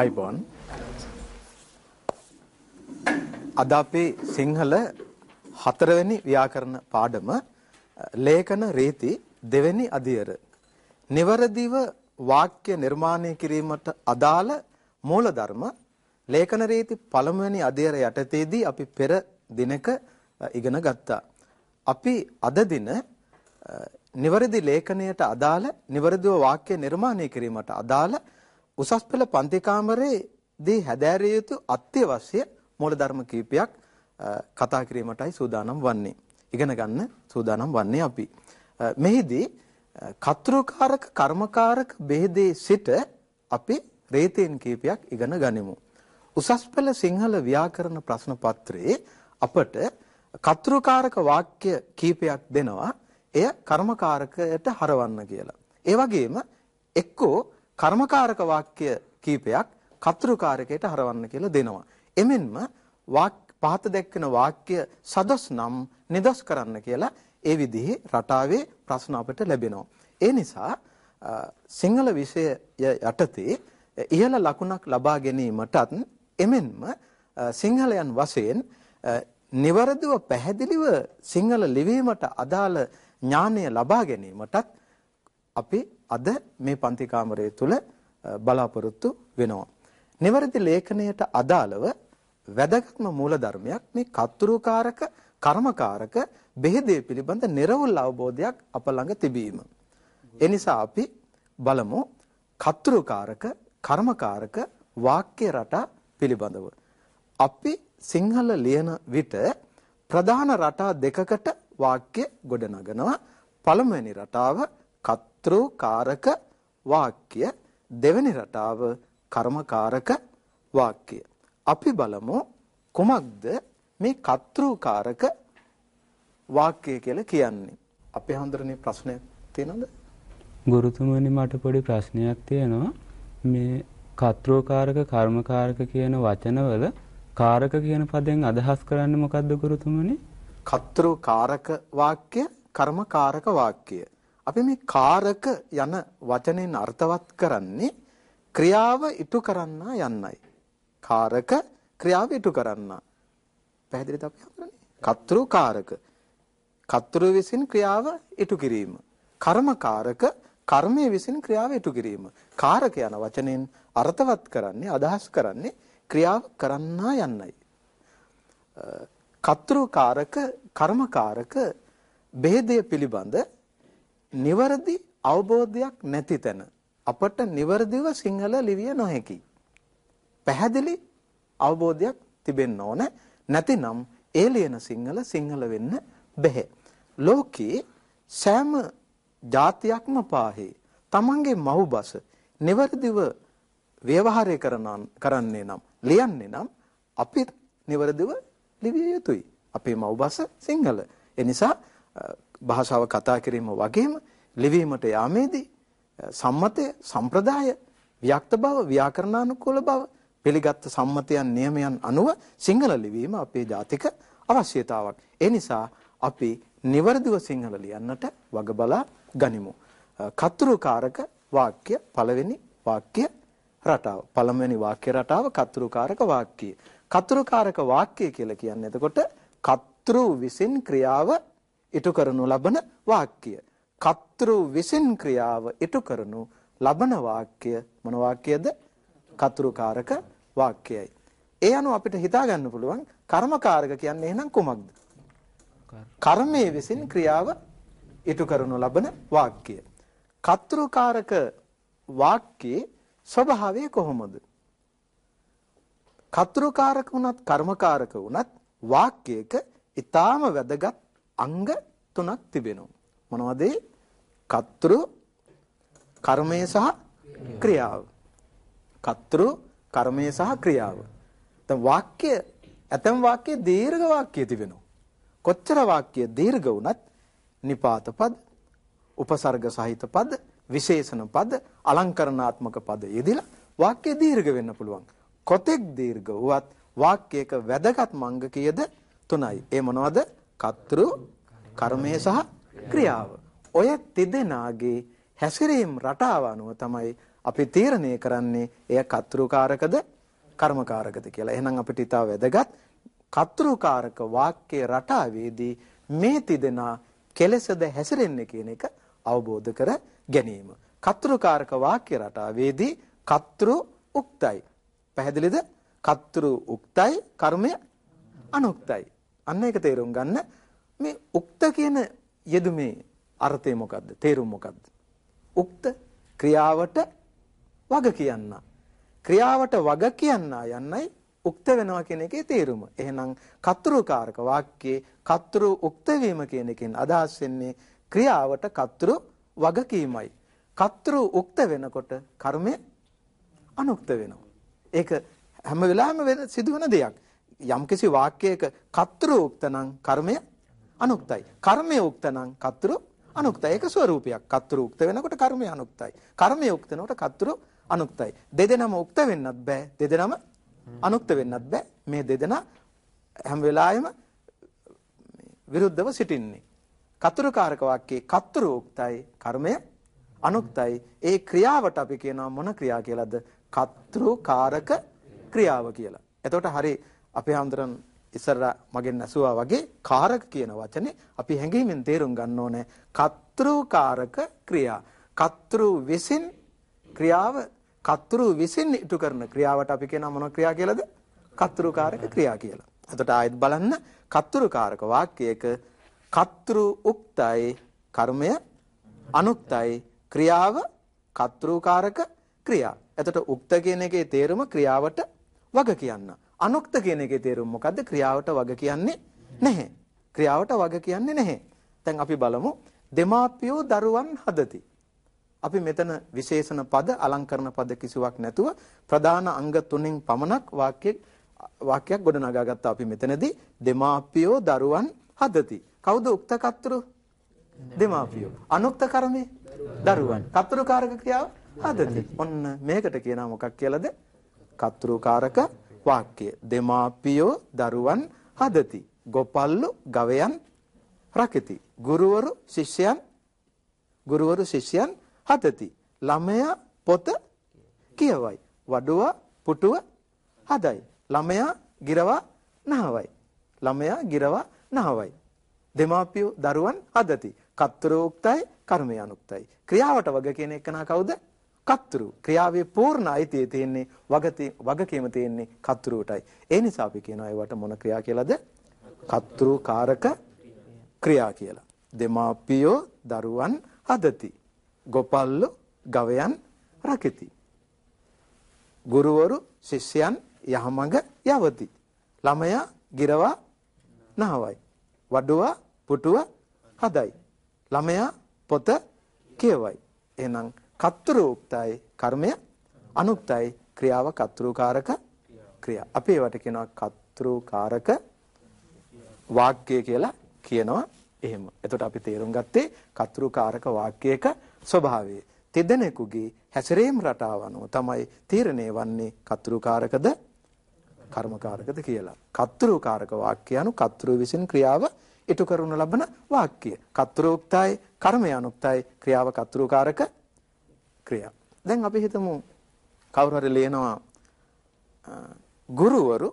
අයිබෝන් අද අපේ සිංහල හතරවෙනි ව්‍යාකරණ පාඩම ලේඛන රීති දෙවෙනි අදියර નિවරදිව වාක්‍ය නිර්මාණය කිරීමට අදාළ මූලධර්ම ලේඛන රීති පළමුවෙනි අදියර යටතේදී අපි පෙර දිනක ඉගෙන ගත්තා. අපි අද දින નિවරදි ලේඛනයට අදාළ નિවරදිව වාක්‍ය නිර්මාණය කිරීමට අදාළ උසස් පෙළ පන්ති කාමරයේදී හැදෑරිය යුතු අත්‍යවශ්‍ය මූලධර්ම කීපයක් කතා කිරීමටයි සූදානම් වන්නේ. ඉගෙන ගන්න සූදානම් වන්නේ අපි. මෙහිදී කතුරුකාරක කර්මකාරක බෙහෙදේ සිට අපි රේතෙන් කීපයක් ඉගෙන ගනිමු. උසස් පෙළ සිංහල ව්‍යාකරණ ප්‍රශ්න පත්‍රයේ අපට කතුරුකාරක වාක්‍ය කීපයක් දෙනවා. එය කර්මකාරකයට හරවන්න කියලා. ඒ වගේම එක්කෝ කර්මකාරක වාක්‍ය කීපයක් කතුරුකාරකයට හරවන්න කියලා දෙනවා. එමෙන්ම පහත දැක්කන වාක්‍ය සදස් නම් නිදස් කරන්න කියලා ඒ විදිහේ රටාවේ ප්‍රශ්න අපට ලැබෙනවා. ඒ නිසා සිංහල විෂය යටතේ ඉහළ ලකුණක් ලබා ගැනීමටත් එමෙන්ම සිංහලයන් වශයෙන් નિවරදිව පැහැදිලිව සිංහල ලිවීමට අදාළ ඥානය ලබා ගැනීමටත් අපි අද මේ පන්ති කාමරය තුල බලාපොරොත්තු වෙනවා. නිවැරදි ලේඛනයට අදාළව වැදගත්ම මූලධර්මයක් මේ කතුරුකාරක කර්මකාරක බෙහෙදේ පිළිබඳ නිර්වෘල් අවබෝධයක් අප ළඟ තිබීම. ඒ නිසා අපි බලමු කතුරුකාරක කර්මකාරක වාක්‍ය රටා පිළිබඳව. අපි සිංහල ලියන විට ප්‍රධාන රටා දෙකකට වාක්‍ය ගොඩනගනවා. පළමුවෙනි රටාව කර්තෘකාරක වාක්‍ය දෙවෙනි රටාව කර්මකාරක වාක්‍ය. අපි බලමු කුමක්ද මේ කර්තෘකාරක වාක්‍ය කියලා කියන්නේ. අපේ හඳුරන්නේ ප්‍රශ්නයක් තියෙනවද? ගුරුතුමනි මට පොඩි ප්‍රශ්නයක් තියෙනවා. මේ කර්තෘකාරක කර්මකාරක කියන වචනවල කාරක කියන පදයෙන් අදහස් කරන්නේ මොකද්ද ගුරුතුමනි? කර්තෘකාරක වාක්‍ය කර්මකාරක වාක්‍ය අපි මේ කාරක යන වචනෙන් අර්ථවත් කරන්නේ ක්‍රියාව ඉටු කරන්න යන්නයි. කාරක ක්‍රියාව ඉටු කරන්න. පැහැදිලිද අපි හඳුනන්නේ? කතෘ කාරක. කතෘ විසින් ක්‍රියාව ඉටු කිරීම. කර්මකාරක කර්මයේ විසින් ක්‍රියාව ඉටු කිරීම. කාරක යන වචනෙන් අර්ථවත් කරන්නේ අදහස් කරන්නේ ක්‍රියාව කරන්න යන්නයි. කතෘ කාරක කර්මකාරක බෙහෙදය පිළිබඳ නිවැරදි අවබෝධයක් නැති තැන අපට නිවැරදිව සිංහල ලිවිය නොහැකි. පැහැදිලි අවබෝධයක් තිබෙන්න ඕන. නැතිනම් ඒ ලියන සිංහල සිංහල වෙන්න බැහැ. ලෝකේ සෑම ජාතියක්ම පාහේ තමන්ගේ මව්බස නිවැරදිව ව්‍යවහාරය කරන්නේ නම් ලියන්නේ නම් අපි නිවැරදිව ලිවිය යුතුයි. අපේ මව්බස සිංහල. එනිසා භාෂාව කතා කිරීම වගේම ලිවීමට යාමේදී සම්මතය සම්ප්‍රදාය ව්‍යක්ත බව ව්‍යාකරණානුකූල බව පිළිගත් සම්මතයන් නියමයන් අනුව සිංහල ලිවීම අපේ ජාතික අවශ්‍යතාවක්. ඒ නිසා අපි નિවර්ධව සිංහල ලියන්නට වග බලා ගනිමු. කතුරුකාරක වාක්‍ය පළවෙනි වාක්‍ය රටාව. පළවෙනි වාක්‍ය රටාව කතුරුකාරක වාක්‍යය. කතුරුකාරක වාක්‍යය කියලා කියන්නේ එතකොට කතුරු විසින් ක්‍රියාව ඉටු කරනු ලබන වාක්‍ය. කතෘ විසින් ක්‍රියාව ඉටු කරනු ලබන වාක්‍ය මොන වාක්‍යද? කතෘකාරක වාක්‍යයයි. ඒ අනුව අපිට හිතා ගන්න පුළුවන් කර්මකාරක කියන්නේ එහෙනම් කුමක්ද? කර්මයේ විසින් ක්‍රියාව ඉටු කරනු ලබන වාක්‍ය. කතෘකාරක වාක්‍යයේ ස්වභාවය කොහොමද? කතෘකාරක වුණත් කර්මකාරක වුණත් වාක්‍යයක ඊටාම වැදගත් අංග තුනක් තිබෙනවා. මොනවද ඒ? කතෘ කර්මය සහ ක්‍රියාව. කතෘ කර්මය සහ ක්‍රියාව. දැන් වාක්‍ය ඇතම් වාක්‍ය දීර්ඝ වාක්‍ය තිබෙනවා. කොච්චර වාක්‍ය දීර්ඝ වුණත් නිපාත පද, උපසර්ග සහිත පද, විශේෂණ පද, අලංකරණාත්මක පද යෙදিলা වාක්‍ය දීර්ඝ වෙන්න පුළුවන්. කොතෙක් දීර්ඝ වුවත් වාක්‍යයක වැදගත් මංග කීයද? තුනයි. ඒ මොනවද? කර්තෘ කර්මය සහ ක්‍රියාව. ඔය තිදෙනාගේ හැසිරීම් රටාව අනුව තමයි අපි තීරණය කරන්නේ එය කර්තෘකාරකද කර්මකාරකද කියලා. එහෙනම් අපිට ඊට වැදගත් කර්තෘකාරක වාක්‍ය රටාවේදී මේ තිදෙනා කෙලෙසද හැසිරෙන්නේ කියන එක අවබෝධ කර ගැනීම. කර්තෘකාරක වාක්‍ය රටාවේදී කර්තෘ උක්තයි. පැහැදිලිද? කර්තෘ උක්තයි කර්මය අනුක්තයි. අන්න ඒක තේරුම් ගන්න මේ උක්ත කියන යෙදුමේ අර්ථය මොකද්ද? තේරුම මොකද්ද? උක්ත ක්‍රියාවට වග කියන්න. ක්‍රියාවට වග කියන්න යන්නයි උක්ත වෙනවා කියන එකේ තේරුම. එහෙනම් කතුරුකාරක වාක්‍යයේ කතුරු උක්ත වීම කියන එකෙන් අදහස් වෙන්නේ ක්‍රියාවට කතුරු වගකීමයි. කතුරු උක්ත වෙනකොට කර්මය අනුක්ත වෙනවා. ඒක හැම වෙලාවෙම වෙන සිදුවන දෙයක්. යම්කිසි වාක්‍යයක කතෘ උක්තනම් කර්මය අනුක්තයි. කර්මය උක්තනම් කතෘ අනුක්තයි. ඒක ස්වરૂපයක්. කතෘ උක්ත වෙනකොට කර්මය අනුක්තයි. කර්මය උක්තනකොට කතෘ අනුක්තයි. දෙදෙනාම උක්ත වෙන්නත් බෑ. දෙදෙනාම අනුක්ත වෙන්නත් බෑ. මේ දෙදෙනා හැම වෙලාවෙම විරුද්ධව සිටින්නේ. කතෘකාරක වාක්‍යයේ කතෘ උක්තයි කර්මය අනුක්තයි. ඒ ක්‍රියාවට අපි කියනවා මොන ක්‍රියා කියලාද? කතෘකාරක ක්‍රියාව කියලා. එතකොට හරි අපේ හඳුරන් ඉස්සර මගෙන් ඇසුවා වගේ කාරක කියන වචනේ අපි හැඟීමෙන් තේරුම් ගන්න ඕනේ කර්තෘකාරක ක්‍රියා. කර්තෘ විසින් ක්‍රියාව කර්තෘ විසින් ඉටු කරන ක්‍රියාවට අපි කියන මොන ක්‍රියා කියලාද? කර්තෘකාරක ක්‍රියා කියලා. එතකොට ආයෙත් බලන්න කර්තෘකාරක වාක්‍යයක කර්තෘ උක්තයි කර්මය අනුක්තයි ක්‍රියාව කර්තෘකාරක ක්‍රියා. එතකොට උක්ත කියන එකේ තේරුම ක්‍රියාවට වග කියන්න. අනුක්ත කියන එකේ තේරුම මොකද්ද? ක්‍රියාවට වග කියන්නේ නැහැ. ක්‍රියාවට වග කියන්නේ නැහැ. දැන් අපි බලමු දෙමාපියෝ දරුවන් හදති. අපි මෙතන විශේෂණ පද අලංකරණ පද කිසිවක් නැතුව ප්‍රධාන අංග තුනෙන් පමණක් වාක්‍ය වාක්‍යයක් ගොඩනගා ගත්තා අපි මෙතනදී දෙමාපියෝ දරුවන් හදති. කවුද උක්ත කතරු? දෙමාපියෝ. අනුක්ත කර්මය? දරුවන්. කතරු කාරක ක්‍රියාව හදති. ඔන්න මේකට කියනවා මොකක් කියලාද? කතරු කාරක වාක්‍ය දෙමාපියෝ දරුවන් හදති. ගොපල්ලු ගවයන් රකිති. ගුරුවරු ශිෂ්‍යයන් ගුරුවරු ශිෂ්‍යයන් හදති. ළමයා පොත කියවයි. වඩුව පුටුව හදයි. ළමයා ගිරවා නහවයි. ළමයා ගිරවා නහවයි. දෙමාපියෝ දරුවන් හදති. කතර උක්තයි කර්මය අනුක්තයි. ක්‍රියාවට වග කියන එක නා කවුද? කතුරු ක්‍රියාවේ පූර්ණ අයිතිය තියෙන්නේ වගතේ වගකීම තියෙන්නේ කතුරුවටයි. ඒ නිසා අපි කියනවා ඒවට මොන ක්‍රියා කියලාද? කතුරු කාරක ක්‍රියා කියලා. දෙමාපියෝ දරුවන් හදති. ගොපල්ලෝ ගවයන් රකිති. ගුරුවරු ශිෂ්‍යයන් යහමඟ යවති. ළමයා ගිරවා නහවයි. වඩුවා පුටුව හදයි. ළමයා පොත කියවයි. එහෙනම් කත්තරෝක්තයි කර්මය අනුක්තයි ක්‍රියාව කත්තරෝකාරක ක්‍රියා. අපි ඒවට කියනවා කත්තරෝකාරක වාක්‍ය කියලා කියනවා එහෙම. එතකොට අපි තේරුම් ගත්තේ කත්තරෝකාරක වාක්‍යයක ස්වභාවය. තෙදෙනෙකුගේ හැසිරීම රටාව අනුව තමයි තීරණය වන්නේ කත්තරෝකාරකද කර්මකාරකද කියලා. කත්තරෝකාරක වාක්‍ය anu කත්තරෝ විසින් ක්‍රියාව ඉටු කරනු ලබන වාක්‍ය. කත්තරෝක්තයි කර්මය අනුක්තයි ක්‍රියාව කත්තරෝකාරක ක්‍රියා. දැන් අපි හිතමු කවුරු හරි ලියනවා ගුරුවරු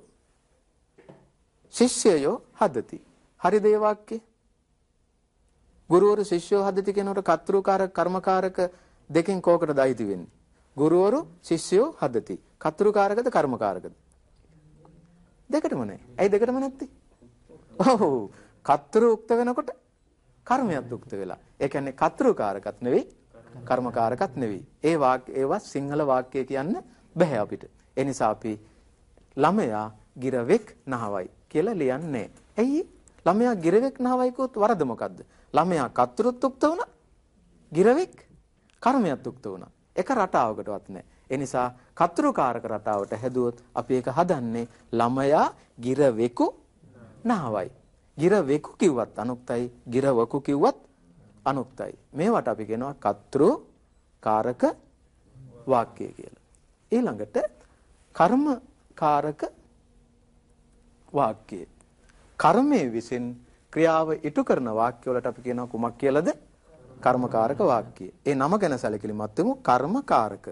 ශිෂ්‍යයෝ හදති. හරිද ඒ වාක්‍යය? ගුරුවරු ශිෂ්‍යෝ හදති කියනකොට කර්තෘකාරක කර්මකාරක දෙකෙන් කෝකටද අයිති වෙන්නේ? ගුරුවරු ශිෂ්‍යෝ හදති. කර්තෘකාරකද කර්මකාරකද? දෙකටම නැහැ. ඇයි දෙකටම නැත්තේ? ඔව්. කර්තෘ උක්ත වෙනකොට කර්මයක් උක්ත වෙලා. ඒ කියන්නේ කර්තෘකාරකත් නෙවෙයි කර්මකාරකත් නෙවෙයි. ඒ වාක් ඒවත් සිංහල වාක්‍ය කියන්න බෑ අපිට. ඒ නිසා අපි ළමයා ගිරවෙක් නහවයි කියලා ලියන්නේ. ඇයි? ළමයා ගිරවෙක් නහවයි කිව්වොත් වරද මොකද්ද? ළමයා කතරොත් උක්ත වුණා. ගිරවෙක් කර්මයක් උක්ත වුණා. එක රටාවකටවත් නැහැ. ඒ නිසා කතුරුකාරක රටාවට හැදුවොත් අපි ඒක හදන්නේ ළමයා ගිරවෙකු නහවයි. ගිරවෙකු කිව්වත් අනුක්තයි, ගිරවකු කිව්වත් අනුත්තයි. මේවට අපි කියනවා කතෘ කාරක වාක්‍ය කියලා. ඊළඟට කර්ම කාරක වාක්‍ය. කර්මයේ විසින් ක්‍රියාව ඉටු කරන වාක්‍ය වලට අපි කියනවා කුමක් කියලාද? කර්මකාරක වාක්‍ය. ඒ නම ගැන සැලකිලිමත් වෙමු කර්මකාරක.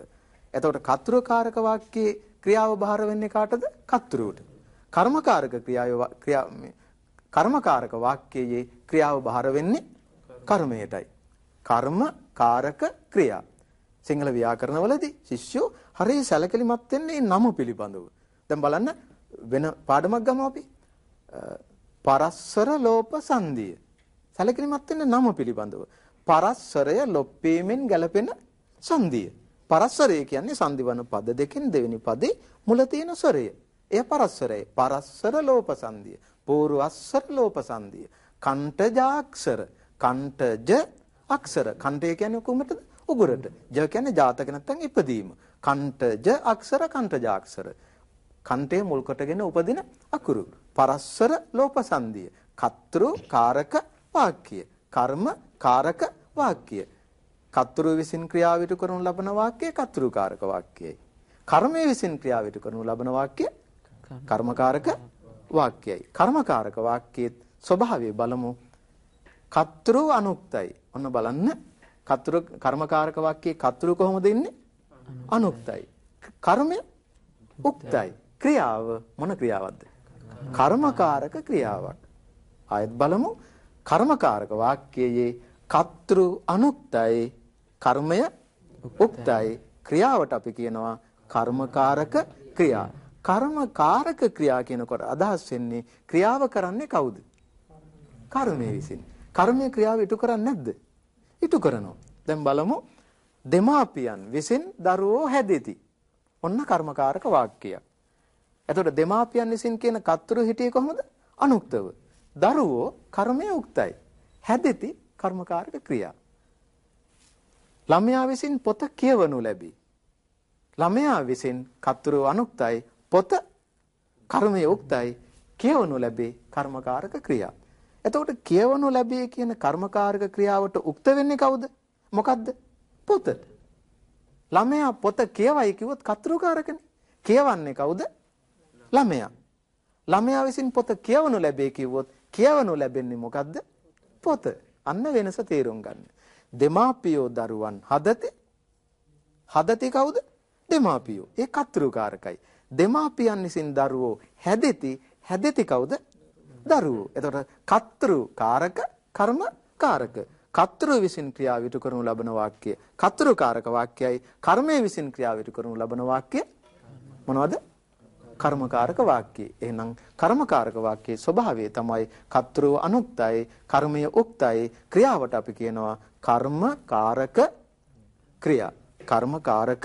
එතකොට කතෘකාරක වාක්‍යයේ ක්‍රියාව බාර වෙන්නේ කාටද? කතෘට. කර්මකාරක ක්‍රියාව ක්‍රියා කර්මකාරක වාක්‍යයේ ක්‍රියාව බාර වෙන්නේ කර්මයටයි. කර්ම කාරක ක්‍රියා. සිංහල ව්‍යාකරණවලදී ශිෂ්‍යෝ හරිය සැලකිලිමත් වෙන්නේ නම පිළිබඳව. දැන් බලන්න වෙන පාඩමක් ගමු අපි. පරස්සර ලෝප සංදිය. සැලකිලිමත් වෙන්න නම පිළිබඳව. පරස්සරය ලොප්පීමෙන් ගැලපෙන සංදිය. පරස්සරය කියන්නේ සංදිවන පද දෙකෙන් දෙවෙනි පදේ මුල තියෙන ස්වරය. එය පරස්සරය. පරස්සර ලෝප සංදිය. පූර්වස්සර ලෝප සංදිය. කණ්ඨජාක්ෂර කණ්ඨජ අක්ෂර. කණ්ඨය කියන්නේ කොහොමද? උගුරට. ජ කියන්නේ ජාතක නැත්නම් ඉපදීම. කණ්ඨජ අක්ෂර කණ්ඨජ අක්ෂර. කණ්ඨය මුල් කොටගෙන උපදින අකුරු. පරස්සර ලෝපසන්දිය. කතෘ කාරක වාක්‍ය. කර්ම කාරක වාක්‍ය. කතෘ විසින් ක්‍රියාවිට කරනු ලබන වාක්‍යය කතෘකාරක වාක්‍යයයි. කර්මයේ විසින් ක්‍රියාවිට කරනු ලබන වාක්‍ය කර්මකාරක වාක්‍යයයි. කර්මකාරක වාක්‍යයේ ස්වභාවය බලමු. කතරු අනුක්තයි. ඔන්න බලන්න කතරු කර්මකාරක වාක්‍යයේ කතරු කොහොමද ඉන්නේ? අනුක්තයි. කර්මය උක්තයි. ක්‍රියාව මොන ක්‍රියාවක්ද? කර්මකාරක ක්‍රියාවක්. ආයෙත් බලමු කර්මකාරක වාක්‍යයේ කතරු අනුක්තයි කර්මය උක්තයි ක්‍රියාවට අපි කියනවා කර්මකාරක ක්‍රියා. කර්මකාරක ක්‍රියා කියනකොට අදහස් වෙන්නේ ක්‍රියාව කරන්නේ කවුද? කර්මයේ විසින්. කර්මීය ක්‍රියාව ඉටු කරන්නේ නැද්ද? ඉටු කරනවා. දැන් බලමු දෙමාපියන් විසින් දරුවෝ හැදෙති. ඔන්න කර්මකාරක වාක්‍යයක්. එතකොට දෙමාපියන් විසින් කියන කතරු හිටියේ කොහොමද? අනුක්තව. දරුවෝ කර්මයේ උක්තයි. හැදෙති කර්මකාරක ක්‍රියා. ළමයා විසින් පොත කියවනු ලැබි. ළමයා විසින් කතරු අනුක්තයි පොත කර්මයේ උක්තයි කියවනු ලැබේ කර්මකාරක ක්‍රියා. එතකොට කියවනු ලැබේ කියන කර්මකාරක ක්‍රියාවට උක්ත වෙන්නේ කවුද? මොකද්ද? පොත. ළමයා පොත කියවයි කිව්වොත් කතෘකාරකනේ. කියවන්නේ කවුද? ළමයා. ළමයා විසින් පොත කියවනු ලැබේ කිව්වොත් කියවනු ලැබෙන්නේ මොකද්ද? පොත. අන්න වෙනස තේරුම් ගන්න. දෙමාපියෝ දරුවන් හදති. හදති කවුද? දෙමාපියෝ. ඒ කතෘකාරකයි. දෙමාපියන් විසින් දරුවෝ හැදෙති. හැදෙති කවුද? දරුවෝ. එතකොට කතෘ කාරක කර්ම කාරක. කතෘ විසින් ක්‍රියාව ඉටු කරනු ලබන වාක්‍ය කතෘ කාරක වාක්‍යයි කර්මයේ විසින් ක්‍රියාව ඉටු කරනු ලබන වාක්‍ය මොනවද? කර්මකාරක වාක්‍යය. එහෙනම් කර්මකාරක වාක්‍යයේ ස්වභාවය තමයි කතෘ අනුක්තයි කර්මය උක්තයි ක්‍රියාවට අපි කියනවා කර්මකාරක ක්‍රියා. කර්මකාරක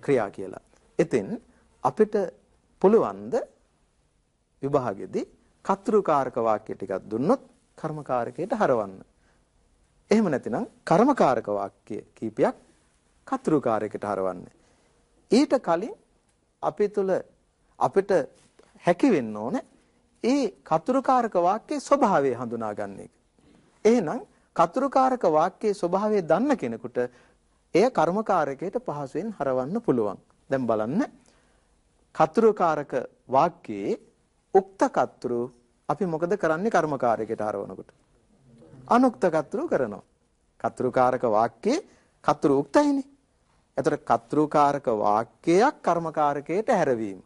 ක්‍රියා කියලා. එතෙන් අපිට පුළුවන් ද විභාගෙදී කතෘකාරක වාක්‍ය ටිකක් දුන්නොත් කර්මකාරකයට හරවන්න. එහෙම නැතිනම් කර්මකාරක වාක්‍ය කීපයක් කතෘකාරයකට හරවන්න. ඊට කලින් අපේ තුල අපිට හැකි වෙන්න ඕනේ ඒ කතෘකාරක වාක්‍යයේ ස්වභාවය හඳුනා ගන්න එක. එහෙනම් කතෘකාරක වාක්‍යයේ ස්වභාවය දන්න කෙනෙකුට එය කර්මකාරකයට පහසුවෙන් හරවන්න පුළුවන්. දැන් බලන්න කතෘකාරක වාක්‍යයේ උක්ත කතෘ අපි මොකද කරන්නේ කර්මකාරයකට හරවනකොට? අනුක්ත කතෘ කරනවා. කතෘකාරක වාක්‍යේ කතෘ උක්තයිනේ. එතකොට කතෘකාරක වාක්‍යයක් කර්මකාරකයට හැරවීම.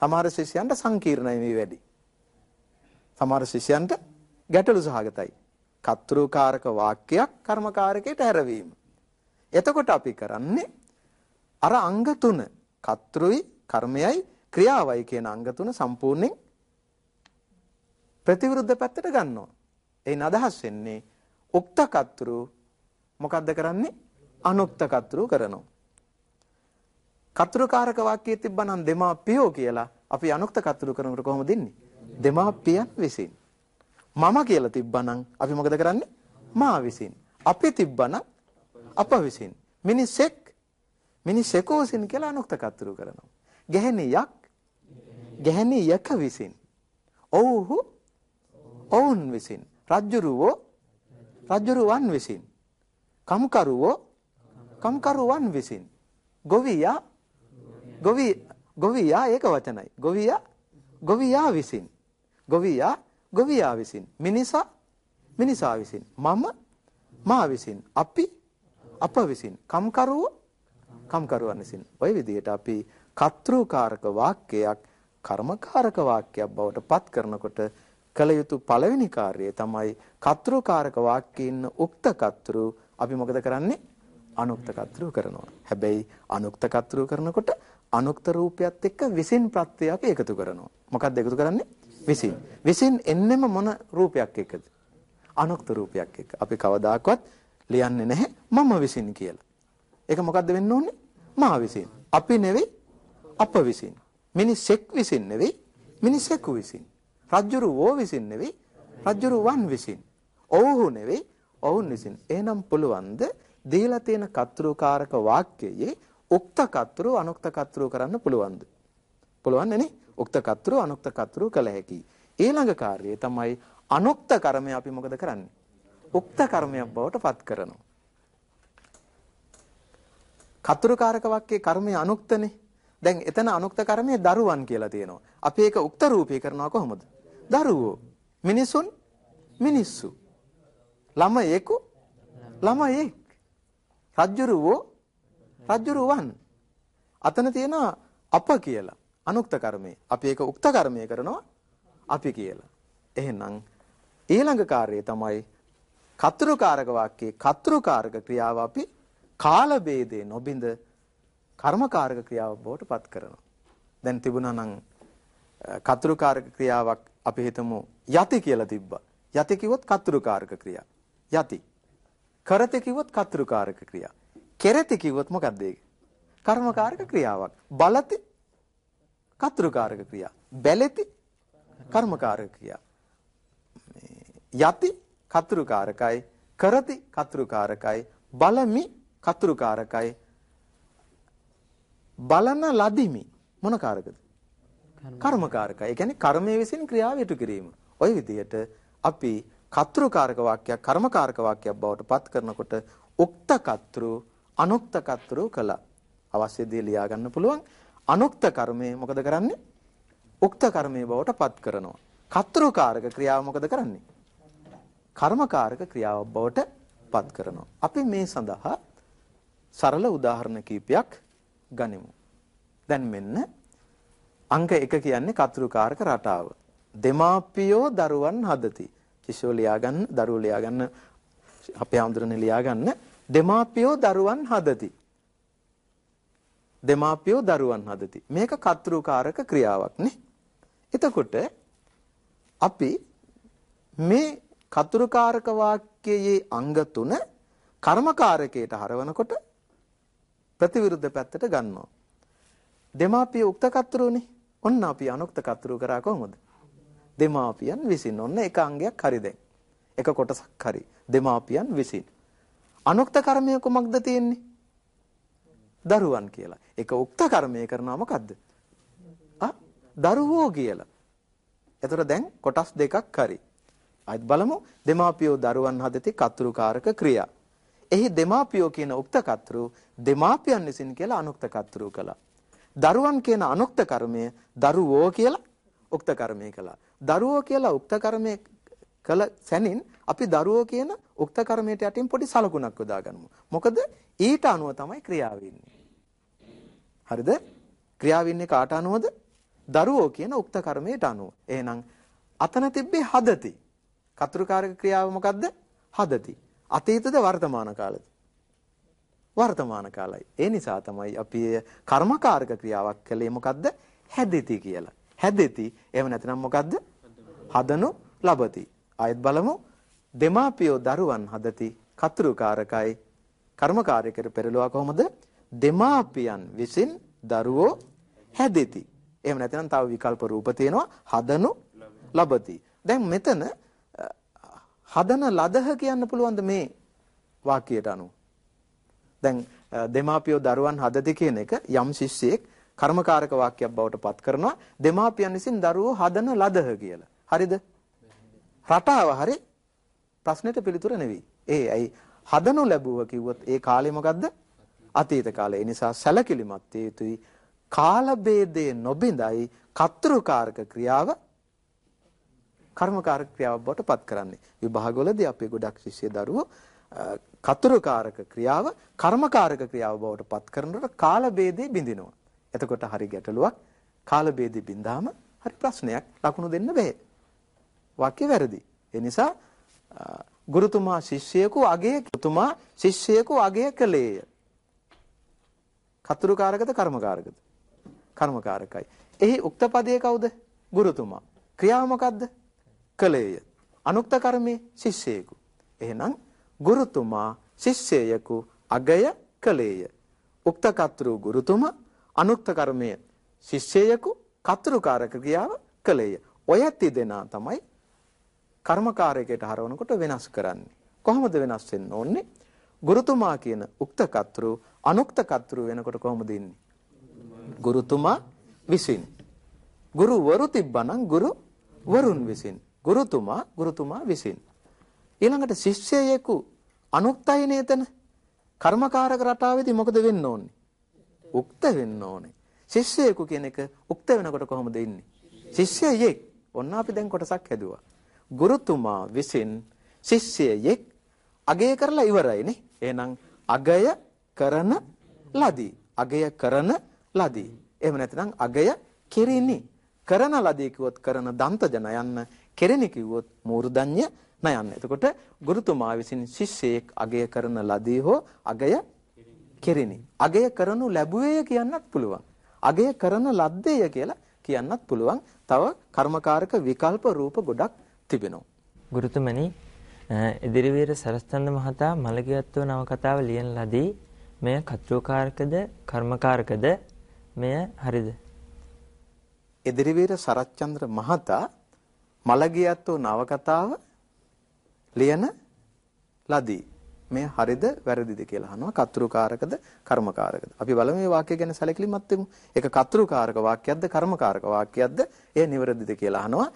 තමාර ශිෂ්‍යයන්ට සංකීර්ණයි මේ වැඩි. සමහර ශිෂ්‍යයන්ට ගැටලු සහගතයි. කතෘකාරක වාක්‍යයක් කර්මකාරකයට හැරවීම. එතකොට අපි කරන්නේ අර අංග තුන කතෘයි කර්මයයි ක්‍රියාවයි කියන අංග තුන සම්පූර්ණයෙන් ප්‍රතිවිරුද්ධ පැත්තට ගන්නවා. එයින් අදහස් වෙන්නේ උක්ත කතුරු මොකද්ද කරන්නේ? අනුක්ත කතුරු කරනවා. කතුරුකාරක වාක්‍යයේ තිබ්බනම් දෙමාපියෝ කියලා අපි අනුක්ත කතුරු කරනකොට කොහොමද දෙන්නේ? දෙමාපියන් විසින්. මම කියලා තිබ්බනම් අපි මොකද කරන්නේ? මා විසින්. අපි තිබ්බනම් අප විසින්. මිනිසෙක් මිනිසෙකෝසින් කියලා අනුක්ත කතුරු කරනවා. ගැහණියක් ගැහණියක විසින්. ඔව්හු ඔවුන් විසින් රජ්ජුරුවෝ රජ්ජුරුවන් විසින් කම්කරුවෝ කම්කරුවන් විසින් ගොවියා ගොවි ගොවියා ඒක වචනයි ගොවියා ගොවියා විසින් ගොවියා ගොවියා විසින් මිනිසා මිනිසා විසින් මම මා විසින් අපි අප විසින් කම්කරුවෝ කම්කරුවන් විසින් ওই විදිහට අපි කත්‍රූකාරක වාක්‍යයක් කර්මකාරක වාක්‍යයක් බවට පත් කරනකොට කළ යුතු පළවෙනි කාර්යය තමයි කතෘකාරක වාක්‍යයේ ඉන්න උක්ත කතෘ අපි මොකද කරන්නේ? අනුක්ත කතෘ කරනවා. හැබැයි අනුක්ත කතෘ කරනකොට අනුක්ත රූපයත් එක්ක විසින් ප්‍රත්‍යයක් එකතු කරනවා. මොකක්ද එකතු කරන්නේ? විසින්. විසින් එන්නෙම මොන රූපයක් එක්කද? අනුක්ත රූපයක් එක්ක. අපි කවදාකවත් ලියන්නේ නැහැ මම විසින් කියලා. ඒක මොකද්ද වෙන්න ඕනේ? මා විසින්. අපි නෙවෙයි අප විසින්. මිනිසෙක් විසින් නෙවෙයි මිනිසෙකු විසින්. රජ්ජුරු වෝ විසින් නෙවෙයි රජ්ජුරු වන් විසින්. ඔව්හු නෙවෙයි ඔවුන් විසින්. එහෙනම් පුළුවන්ද දීලා තියෙන කතෘකාරක වාක්‍යයේ උක්ත කතෘ අනුක්ත කතෘ කරන්න පුළුවන්ද? පුළුවන් නේ? උක්ත කතෘ අනුක්ත කතෘ කළ හැකියි. ඊළඟ කාර්යය තමයි අනුක්ත කර්මය අපි මොකද කරන්නේ? උක්ත කර්මයක් බවට පත් කරනවා. කතෘකාරක වාක්‍යයේ කර්මය අනුක්තනේ. දැන් එතන අනුක්ත කර්මය දරුවන් කියලා තියෙනවා. අපි ඒක උක්ත රූපී කරනවා කොහොමද? දරුවෝ. මිනිසුන් මිනිස්සු. ළමයෙකු ළමයෙක්. රජ්ජුරුවෝ රජ්ජුරුවන්. අතන තියෙන අප කියලා. අනුක්ත කර්මය. අපි ඒක උක්ත කර්මය කරනවා අපි කියලා. එහෙනම් ඊළඟ කාර්යය තමයි කතුරුකාරක වාක්‍යයේ කතුරුකාරක ක්‍රියාව අපි කාල ભેදේ නොබිඳ කර්මකාරක ක්‍රියාව බවට පත් කරනවා. දැන් තිබුණා නම් කතුරුකාරක ක්‍රියාවක් අපි හිතමු යති කියලා තිබ්බා. යති කිව්වොත් කතුරුකාරක ක්‍රියා. යති. කරති කිව්වොත් කතුරුකාරක ක්‍රියා. කෙරති කිව්වොත් මොකක්ද ඒක? කර්මකාරක ක්‍රියාවක්. බලති කතුරුකාරක ක්‍රියා. බැලති කර්මකාරක ක්‍රියා. යති කතුරුකාරකයි කරති කතුරුකාරකයි බලමි කතුරුකාරකයි බලන ලදිමි මොන කාරකද කර්මකාරකයි. ඒ කියන්නේ කර්මයේ විසින් ක්‍රියාව ඉටු කිරීම. ওই විදිහට අපි කතෘකාරක වාක්‍යයක් කර්මකාරක වාක්‍යයක් බවට පත් කරනකොට උක්ත කතෘ අනුක්ත කතෘ කළා. අවශ්‍යදී ලියා ගන්න පුළුවන්. අනුක්ත කර්මය මොකද කරන්නේ? උක්ත කර්මයේ බවට පත් කරනවා. කතෘකාරක ක්‍රියාව මොකද කරන්නේ? කර්මකාරක ක්‍රියාව බවට පත් කරනවා. අපි මේ සඳහා සරල උදාහරණ කිහිපයක් ගනිමු. දැන් මෙන්න අංක 1 කියන්නේ කතුරුකාරක රටාව. දෙමාපියෝ දරුවන් හදති. කිෂෝ ලියා ගන්න, දරුවෝ ලියා ගන්න, අපේ ආන්දරනේ ලියා ගන්න. දෙමාපියෝ දරුවන් හදති. දෙමාපියෝ දරුවන් හදති. මේක කතුරුකාරක ක්‍රියාවක් නේ. එතකොට අපි මේ කතුරුකාරක වාක්‍යයේ අංග තුන කර්මකාරකයට හරවනකොට ප්‍රතිවිරුද්ධ පැත්තට ගන්නවා. දෙමාපිය උක්ත කතුරුනේ. ඔන්න අපි අනුක්ත කතුරු කරා කොහොමද? දෙමාපියන් විසින්. ඔන්න එක අංගයක් හරි දැන්. එක කොටසක් හරි. දෙමාපියන් විසින්. අනුක්ත කර්මය කොමක්ද තියෙන්නේ? දරුවන් කියලා. ඒක උක්ත කර්මය කරනවා මොකද්ද? ආ දරුවෝ කියලා. එතකොට දැන් කොටස් දෙකක් හරි. ආයිත් බලමු දෙමාපියෝ දරුවන් හදති කතුරුකාරක ක්‍රියා. එහි දෙමාපියෝ කියන උක්ත කතුරු දෙමාපියන් විසින් කියලා අනුක්ත කතුරු කළා. දරුවන් කියන අනුක්ත කර්මය දරුවෝ කියලා උක්ත කර්මය කළා. දරුවෝ කියලා උක්ත කර්මය කළ සැනින් අපි දරුවෝ කියන උක්ත කර්මයට යටින් පොඩි සලකුණක් යොදාගන්නමු. මොකද ඊට අනුව තමයි ක්‍රියාව හරිද? ක්‍රියාව කාට අනුවද? දරුවෝ කියන උක්ත කර්මයට අනුව. එහෙනම් අතන තිබ්බේ හදති. කතුරුකාරක ක්‍රියාව මොකද්ද? හදති. අතීතද වර්තමාන කාලද? වර්තමාන කාලයි. ඒ නිසා තමයි අපි කර්මකාරක ක්‍රියාවක් කළේ මොකද්ද? හැදෙති කියලා. හැදෙති. එහෙම නැත්නම් මොකද්ද? හදනු ලබති. ආයෙත් බලමු. දෙමාපියෝ දරුවන් හදති. කතුරුකාරකයි. කර්මකාරයකට පෙරළුවා කොහොමද? දෙමාපියන් විසින් දරුවෝ හැදෙති. එහෙම නැත්නම් තව විකල්ප රූප තියෙනවා. හදනු ලබති. දැන් මෙතන හදන ලදහ කියන්න පුළුවන්ද මේ වාක්‍යයට අනුව? දැන් දෙමාපියෝ දරුවන් හදති කියන එක යම් ශිෂ්‍යයෙක් කර්මකාරක වාක්‍යයක් බවට පත් කරනවා දෙමාපියන් විසින් දරුවෝ හදන ලදහ කියලා. හරිද? රටාව හරි ප්‍රශ්නෙට පිළිතුර නෙවෙයි. ඒ ඇයි හදනු ලැබුව කිව්වොත් ඒ කාලේ මොකද්ද? අතීත කාලය. ඒ නිසා සැලකිලිමත් යුතුයි. කාල ભેදේ නොබිඳයි කතෘකාරක ක්‍රියාව කර්මකාරක ක්‍රියාව බවට පත් කරන්නේ. විභාගවලදී අපේ ගොඩක් ශිෂ්‍ය දරුවෝ කතුරුකාරක ක්‍රියාව කර්මකාරක ක්‍රියාව බවට පත් කරනකොට කාල ભેදේ බිඳිනවා. එතකොට හරි ගැටලුවක් කාල ભેදේ බින්දාම හරි ප්‍රශ්නයක් ලකුණු දෙන්න බෑ. වාක්‍ය වැරදි. ඒ නිසා ගුරුතුමා ශිෂ්‍යයෙකු අගය තුමා ශිෂ්‍යයෙකු අගය කළේය. කතුරුකාරකද කර්මකාරකද? කර්මකාරකයි. එහි උක්ත පදයේ කවුද? ගුරුතුමා. ක්‍රියාව මොකද්ද? කළේය. අනුක්ත කර්මයේ ශිෂ්‍යයෙකු. එහෙනම් ගුරුතුමා ශිෂ්‍යයෙකු අගය කළේය. උක්ත කතරු ගුරුතුමා අනුක්ත කර්මය ශිෂ්‍යයෙකු කතරුකාරක ක්‍රියාව කළේය. ඔය දෙනා තමයි කර්මකාරයකට හරවනකොට වෙනස් කරන්නේ. කොහොමද වෙනස් වෙන්න ඕනේ? ගුරුතුමා කියන උක්ත කතරු අනුක්ත කතරු වෙනකොට කොහොමද ඉන්නේ? ගුරුතුමා විසින්. ගුරුවරු තිබ්බනම් ගුරු වරුන් විසින්. ගුරුතුමා ගුරුතුමා විසින්. ඊළඟට ශිෂ්‍යයෙකු අනුක්තයිනේ එතන කර්මකාරක රටාවේදී මොකද වෙන්න ඕනේ? උක්ත වෙන්න ඕනේ. ශිෂ්‍යයෙකු කියන එක උක්ත වෙනකොට කොහොමද ඉන්නේ? ශිෂ්‍යයෙක්. ඔන්න අපි දැන් කොටසක් හැදුවා. ගුරුතුමා විසින් ශිෂ්‍යයෙක් අගය කරලා ඉවරයිනේ. එහෙනම් අගය කරන ලදී. අගය කරන ලදී. එහෙම නැත්නම් අගය කෙරිනි. කරන ලදී කිව්වොත් කරන දන්තජන යන්න, කෙරිනි කිව්වොත් මූර්ධඤ්‍ය නයන්න. එතකොට ගුරුතුමා විසින් ශිෂ්‍යයෙක් අගය කරන ලදී හෝ අගය කෙරිනි. අගය කරනු ලැබුවේය කියන්නත් පුළුවන්. අගය කරන ලද්දේය කියලා කියන්නත් පුළුවන්. තව කර්මකාරක විකල්ප රූප ගොඩක් තිබෙනවා. ගුරුතුමනි ඉදිරිවීර සරස්තන්ද මහතා මළගියත්ව නවකතාව ලියන ලදී මෙය කත්‍රෝකාරකද කර්මකාරකද මෙය හරිද? ඉදිරිවීර සරච්චන්ද්‍ර මහතා මළගියත්ව නවකතාව ලියන ලදී. මේ හරිද වැරදිද කියලා අහනවා. කතෘකාරකද කර්මකාරකද? අපි බලමු මේ වාක්‍ය ගැන සැලකිලිමත් වෙමු. ඒක කතෘකාරක වාක්‍යයක්ද කර්මකාරක වාක්‍යයක්ද? එය නිවැරදිද කියලා අහනවා.